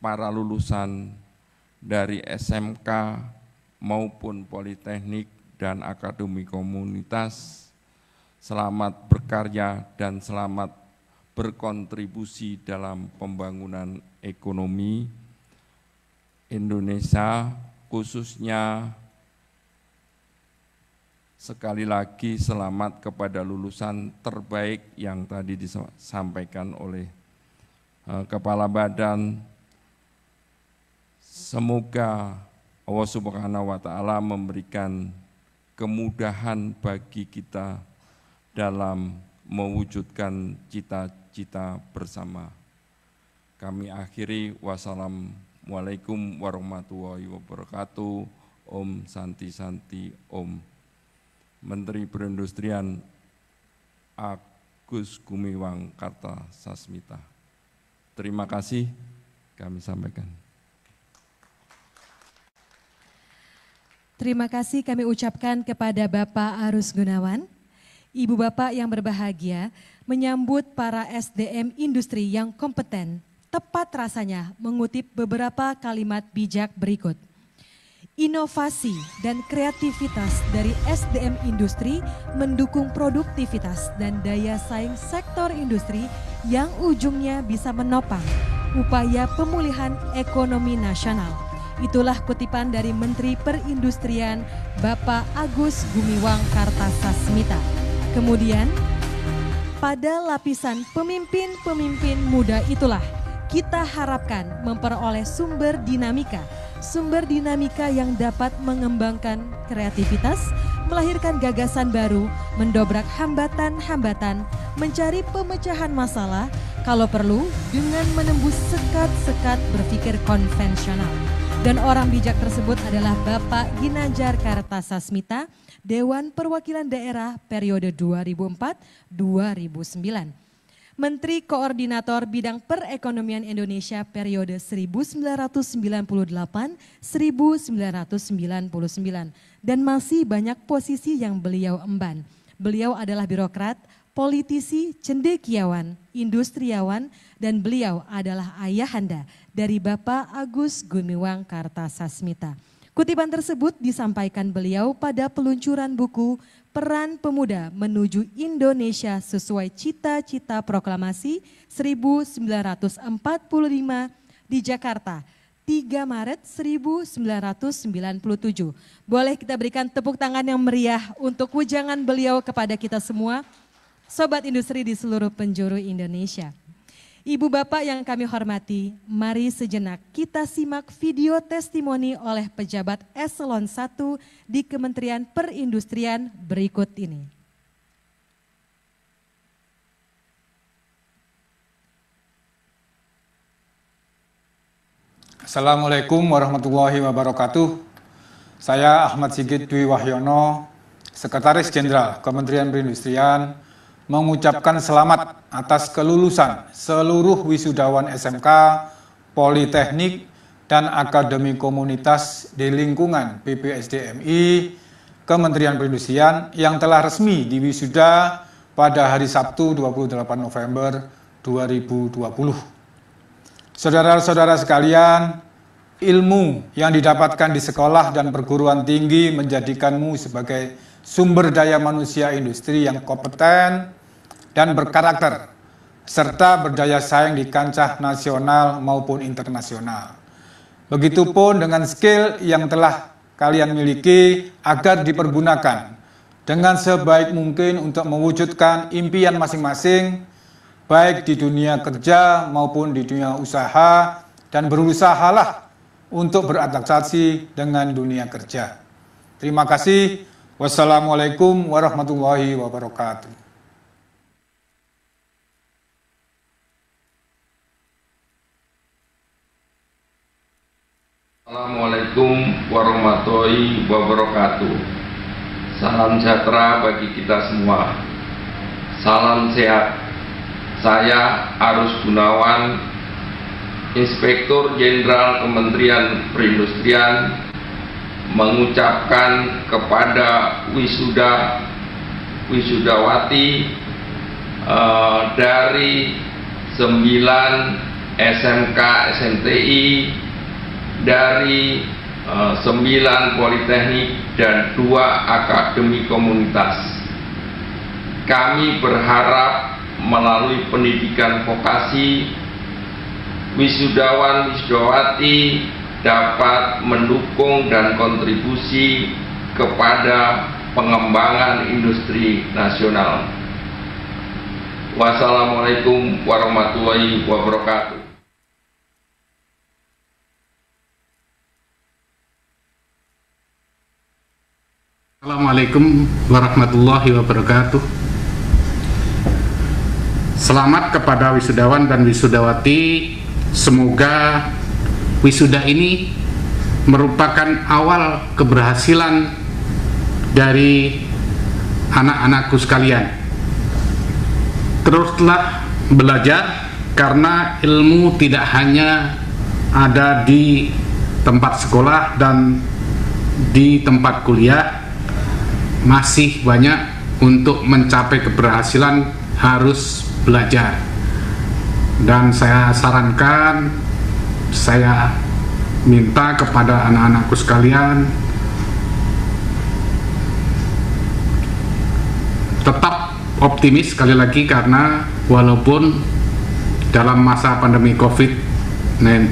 para lulusan dari SMK maupun Politeknik dan Akademi Komunitas. Selamat berkarya dan selamat berkontribusi dalam pembangunan ekonomi Indonesia, khususnya Sekali lagi selamat kepada lulusan terbaik yang tadi disampaikan oleh eh, Kepala Badan. Semoga Allah Subhanahu wa taala memberikan kemudahan bagi kita dalam mewujudkan cita-cita bersama. Kami akhiri wassalamualaikum warahmatullahi wabarakatuh. Om Santi Santi Om. Menteri Perindustrian Agus Gumiwang Karta Sasmita. Terima kasih kami sampaikan.
Terima kasih kami ucapkan kepada Bapak Arus Gunawan. Ibu Bapak yang berbahagia menyambut para SDM industri yang kompeten, tepat rasanya mengutip beberapa kalimat bijak berikut. Inovasi dan kreativitas dari SDM industri mendukung produktivitas dan daya saing sektor industri yang ujungnya bisa menopang upaya pemulihan ekonomi nasional. Itulah kutipan dari Menteri Perindustrian Bapak Agus Gumiwang Kartasasmita. Kemudian, pada lapisan pemimpin-pemimpin muda itulah kita harapkan memperoleh sumber dinamika, sumber dinamika yang dapat mengembangkan kreativitas, melahirkan gagasan baru, mendobrak hambatan-hambatan, mencari pemecahan masalah, kalau perlu dengan menembus sekat-sekat berpikir konvensional. Dan orang bijak tersebut adalah Bapak Ginanjar Kartasasmita, Dewan Perwakilan Daerah periode 2004-2009. Menteri Koordinator Bidang Perekonomian Indonesia periode 1998-1999 dan masih banyak posisi yang beliau emban. Beliau adalah birokrat, politisi, cendekiawan, industriawan, dan beliau adalah ayahanda dari Bapak Agus Gumiwang Kartasasmita. Kutipan tersebut disampaikan beliau pada peluncuran buku Peran Pemuda Menuju Indonesia Sesuai Cita-Cita Proklamasi 1945 di Jakarta 3 Maret 1997. Boleh kita berikan tepuk tangan yang meriah untuk wujangan beliau kepada kita semua, Sobat Industri di seluruh penjuru Indonesia. Ibu Bapak yang kami hormati, mari sejenak kita simak video testimoni oleh pejabat Eselon 1 di Kementerian Perindustrian berikut ini.
Assalamualaikum warahmatullahi wabarakatuh. Saya Ahmad Sigit Dwi Wahyono, Sekretaris Jenderal Kementerian Perindustrian mengucapkan selamat atas kelulusan seluruh wisudawan SMK, Politeknik, dan Akademi Komunitas di lingkungan PPSDMI, Kementerian Perindustrian yang telah resmi diwisuda pada hari Sabtu 28 November 2020. Saudara-saudara sekalian, ilmu yang didapatkan di sekolah dan perguruan tinggi menjadikanmu sebagai sumber daya manusia industri yang kompeten, dan berkarakter, serta berdaya saing di kancah nasional maupun internasional. Begitupun dengan skill yang telah kalian miliki agar dipergunakan dengan sebaik mungkin untuk mewujudkan impian masing-masing, baik di dunia kerja maupun di dunia usaha, dan berusahalah untuk beradaptasi dengan dunia kerja. Terima kasih. Wassalamualaikum warahmatullahi wabarakatuh.
Assalamualaikum warahmatullahi wabarakatuh. Salam sejahtera bagi kita semua. Salam sehat. Saya Arus Gunawan, Inspektur Jenderal Kementerian Perindustrian mengucapkan kepada wisuda wisudawati uh, dari 9 SMK SMTI dari eh, sembilan politeknik dan dua akademi komunitas. Kami berharap melalui pendidikan vokasi, wisudawan wisudawati dapat mendukung dan kontribusi kepada pengembangan industri nasional. Wassalamualaikum warahmatullahi wabarakatuh.
Assalamualaikum warahmatullahi wabarakatuh Selamat kepada wisudawan dan wisudawati Semoga wisuda ini merupakan awal keberhasilan dari anak-anakku sekalian Teruslah belajar karena ilmu tidak hanya ada di tempat sekolah dan di tempat kuliah masih banyak untuk mencapai keberhasilan harus belajar dan saya sarankan saya minta kepada anak-anakku sekalian tetap optimis sekali lagi karena walaupun dalam masa pandemi COVID-19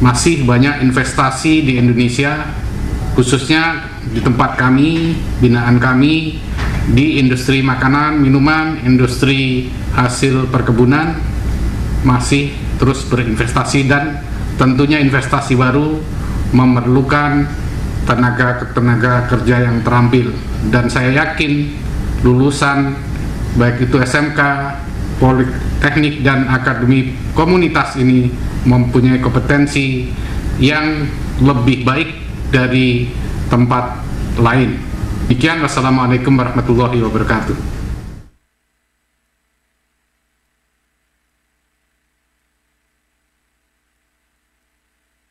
masih banyak investasi di Indonesia khususnya di tempat kami, binaan kami di industri makanan, minuman, industri hasil perkebunan masih terus berinvestasi dan tentunya investasi baru memerlukan tenaga tenaga kerja yang terampil dan saya yakin lulusan baik itu SMK, politeknik dan akademi komunitas ini mempunyai kompetensi yang lebih baik dari tempat lain. Demikian, wassalamualaikum warahmatullahi
wabarakatuh.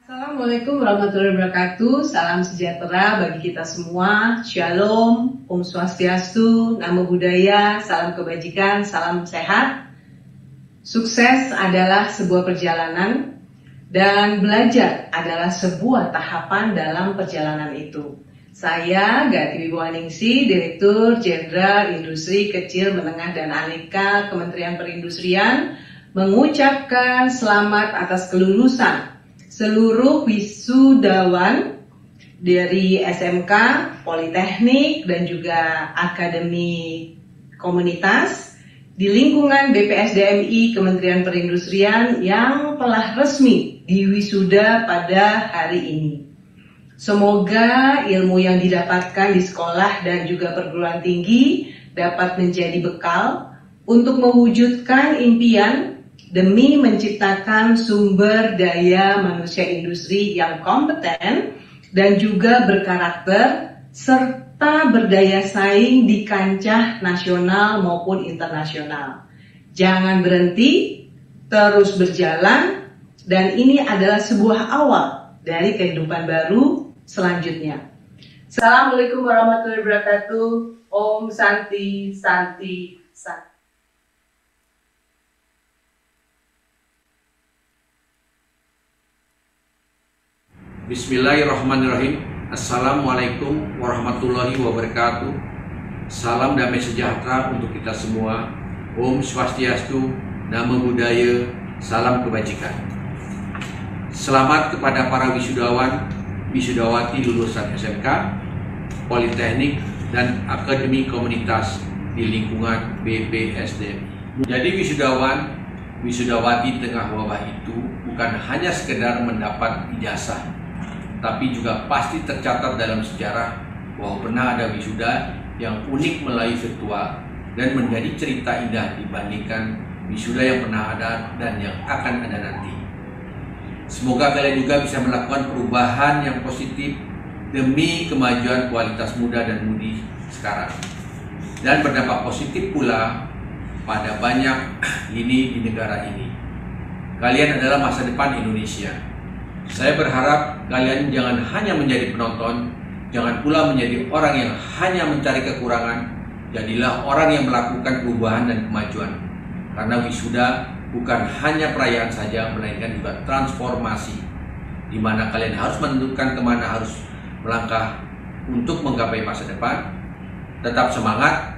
Assalamualaikum warahmatullahi wabarakatuh. Salam sejahtera bagi kita semua. Shalom, Om Swastiastu, Namo Buddhaya, salam kebajikan, salam sehat. Sukses adalah sebuah perjalanan dan belajar adalah sebuah tahapan dalam perjalanan itu. Saya Gati Wibo Direktur Jenderal Industri Kecil Menengah dan Aneka Kementerian Perindustrian, mengucapkan selamat atas kelulusan seluruh wisudawan dari SMK, Politeknik, dan juga Akademi Komunitas di lingkungan BPSDMI Kementerian Perindustrian yang telah resmi diwisuda pada hari ini. Semoga ilmu yang didapatkan di sekolah dan juga perguruan tinggi dapat menjadi bekal untuk mewujudkan impian demi menciptakan sumber daya manusia industri yang kompeten dan juga berkarakter serta serta berdaya saing di kancah nasional maupun internasional. Jangan berhenti, terus berjalan, dan ini adalah sebuah awal dari kehidupan baru selanjutnya. Assalamualaikum warahmatullahi wabarakatuh. Om Santi, Santi, Santi.
Bismillahirrahmanirrahim. Assalamualaikum warahmatullahi wabarakatuh. Salam damai sejahtera untuk kita semua. Om Swastiastu, Namo Buddhaya, salam kebajikan. Selamat kepada para wisudawan, wisudawati lulusan SMK, Politeknik, dan Akademi Komunitas di lingkungan BPSD. Jadi wisudawan, wisudawati tengah wabah itu bukan hanya sekedar mendapat ijazah tapi juga pasti tercatat dalam sejarah bahwa pernah ada wisuda yang unik Melayu virtual dan menjadi cerita indah dibandingkan wisuda yang pernah ada dan yang akan ada nanti. Semoga kalian juga bisa melakukan perubahan yang positif demi kemajuan kualitas muda dan mudi sekarang dan berdampak positif pula pada banyak ini di negara ini. Kalian adalah masa depan Indonesia. Saya berharap kalian jangan hanya menjadi penonton, jangan pula menjadi orang yang hanya mencari kekurangan. Jadilah orang yang melakukan perubahan dan kemajuan. Karena wisuda bukan hanya perayaan saja, melainkan juga transformasi. Di mana kalian harus menentukan kemana harus melangkah untuk menggapai masa depan. Tetap semangat,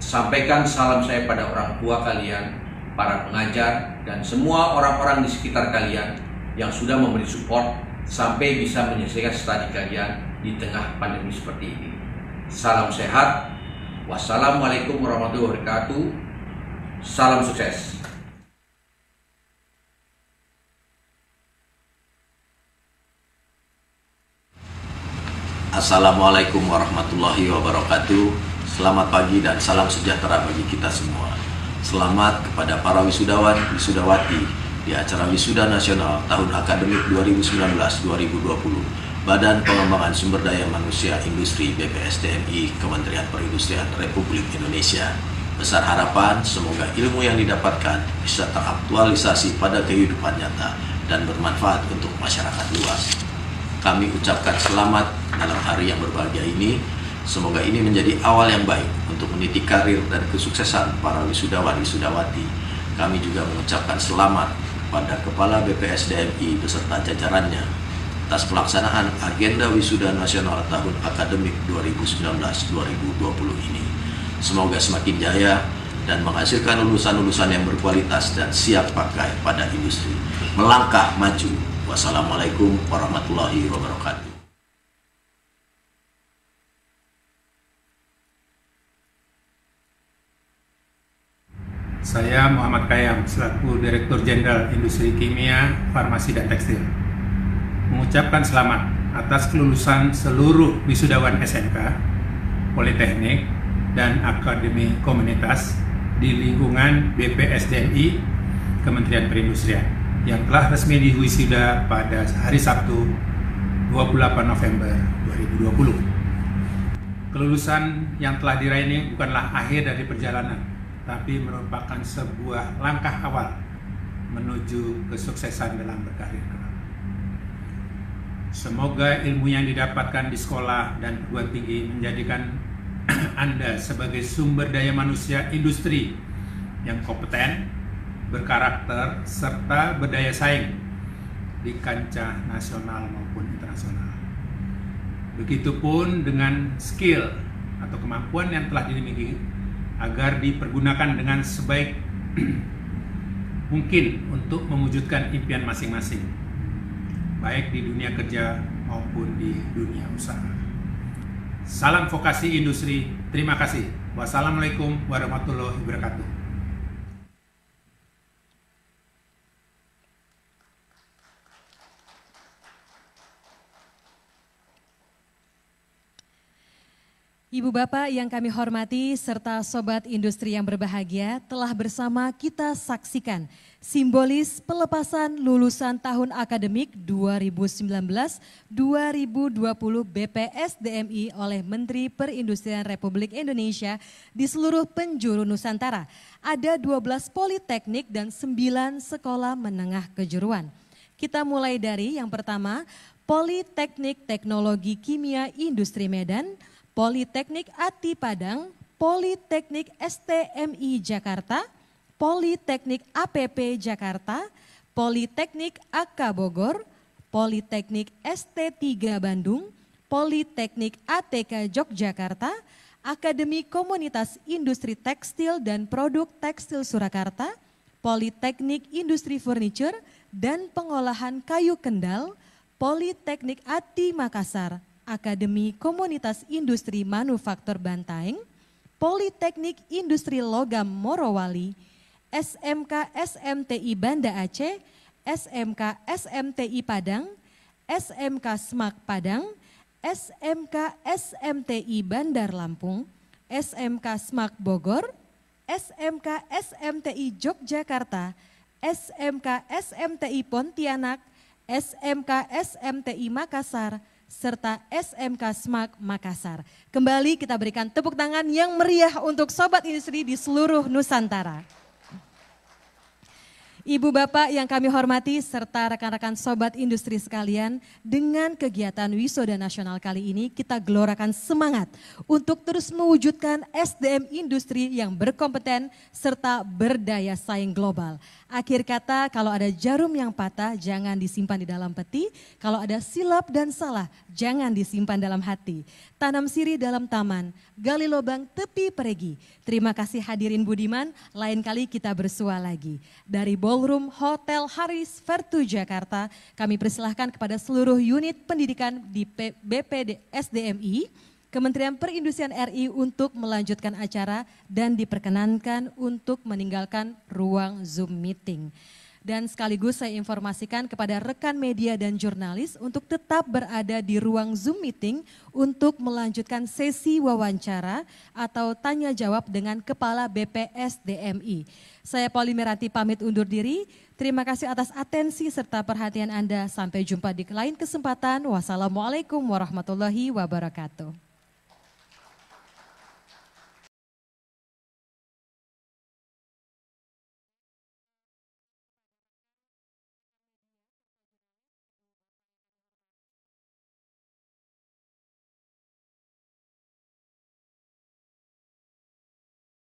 sampaikan salam saya pada orang tua kalian, para pengajar, dan semua orang-orang di sekitar kalian yang sudah memberi support sampai bisa menyelesaikan studi kalian di tengah pandemi seperti ini. Salam sehat, wassalamualaikum warahmatullahi wabarakatuh, salam sukses. Assalamualaikum warahmatullahi wabarakatuh. Selamat pagi dan salam sejahtera bagi kita semua. Selamat kepada para wisudawan, wisudawati di acara Wisuda Nasional tahun akademik 2019-2020. Badan Pengembangan Sumber Daya Manusia Industri BPSDMI Kementerian Perindustrian Republik Indonesia. Besar harapan semoga ilmu yang didapatkan bisa teraktualisasi pada kehidupan nyata dan bermanfaat untuk masyarakat luas. Kami ucapkan selamat dalam hari yang berbahagia ini. Semoga ini menjadi awal yang baik untuk meniti karir dan kesuksesan para wisudawan wisudawati. Kami juga mengucapkan selamat pada Kepala BPSDMI beserta jajarannya atas pelaksanaan Agenda Wisuda Nasional Tahun Akademik 2019-2020 ini. Semoga semakin jaya dan menghasilkan lulusan-lulusan yang berkualitas dan siap pakai pada industri. Melangkah maju. Wassalamualaikum warahmatullahi wabarakatuh.
Saya Muhammad Kayam, selaku Direktur Jenderal Industri Kimia, Farmasi, dan Tekstil. Mengucapkan selamat atas kelulusan seluruh wisudawan SMK, Politeknik, dan Akademi Komunitas di lingkungan BPSDMI Kementerian Perindustrian yang telah resmi diwisuda pada hari Sabtu 28 November 2020. Kelulusan yang telah diraih ini bukanlah akhir dari perjalanan, tapi merupakan sebuah langkah awal menuju kesuksesan dalam berkarir kelak. Semoga ilmu yang didapatkan di sekolah dan perguruan tinggi menjadikan Anda sebagai sumber daya manusia industri yang kompeten, berkarakter, serta berdaya saing di kancah nasional maupun internasional. Begitupun dengan skill atau kemampuan yang telah dimiliki agar dipergunakan dengan sebaik mungkin untuk mewujudkan impian masing-masing, baik di dunia kerja maupun di dunia usaha. Salam vokasi industri, terima kasih. Wassalamualaikum warahmatullahi wabarakatuh.
Ibu Bapak yang kami hormati serta Sobat Industri yang berbahagia telah bersama kita saksikan simbolis pelepasan lulusan tahun akademik 2019-2020 BPSDMI oleh Menteri Perindustrian Republik Indonesia di seluruh penjuru Nusantara. Ada 12 politeknik dan 9 sekolah menengah kejuruan. Kita mulai dari yang pertama, Politeknik Teknologi Kimia Industri Medan, Politeknik Ati Padang, Politeknik STMI Jakarta, Politeknik APP Jakarta, Politeknik AK Bogor, Politeknik ST3 Bandung, Politeknik ATK Yogyakarta, Akademi Komunitas Industri Tekstil dan Produk Tekstil Surakarta, Politeknik Industri Furniture dan Pengolahan Kayu Kendal, Politeknik Ati Makassar, Akademi Komunitas Industri Manufaktur Bantaeng, Politeknik Industri Logam Morowali, SMK SMTI Banda Aceh, SMK SMTI Padang, SMK Semak Padang, SMK SMTI Bandar Lampung, SMK Semak Bogor, SMK SMTI Yogyakarta, SMK SMTI Pontianak, SMK SMTI Makassar, serta SMK Smak Makassar. Kembali kita berikan tepuk tangan yang meriah untuk sobat industri di seluruh Nusantara. Ibu Bapak yang kami hormati serta rekan-rekan sobat industri sekalian, dengan kegiatan Wisoda Nasional kali ini kita gelorakan semangat untuk terus mewujudkan SDM industri yang berkompeten serta berdaya saing global. Akhir kata, kalau ada jarum yang patah, jangan disimpan di dalam peti. Kalau ada silap dan salah, jangan disimpan dalam hati. Tanam siri dalam taman, gali lubang tepi pergi. Terima kasih hadirin Budiman, lain kali kita bersua lagi. Dari Ballroom Hotel Haris Vertu Jakarta, kami persilahkan kepada seluruh unit pendidikan di BPD SDMI, Kementerian Perindustrian RI untuk melanjutkan acara dan diperkenankan untuk meninggalkan ruang Zoom meeting. Dan sekaligus saya informasikan kepada rekan media dan jurnalis untuk tetap berada di ruang Zoom meeting untuk melanjutkan sesi wawancara atau tanya jawab dengan Kepala BPS DMI. Saya Pauli Meranti pamit undur diri. Terima kasih atas atensi serta perhatian Anda. Sampai jumpa di lain kesempatan. Wassalamualaikum warahmatullahi wabarakatuh.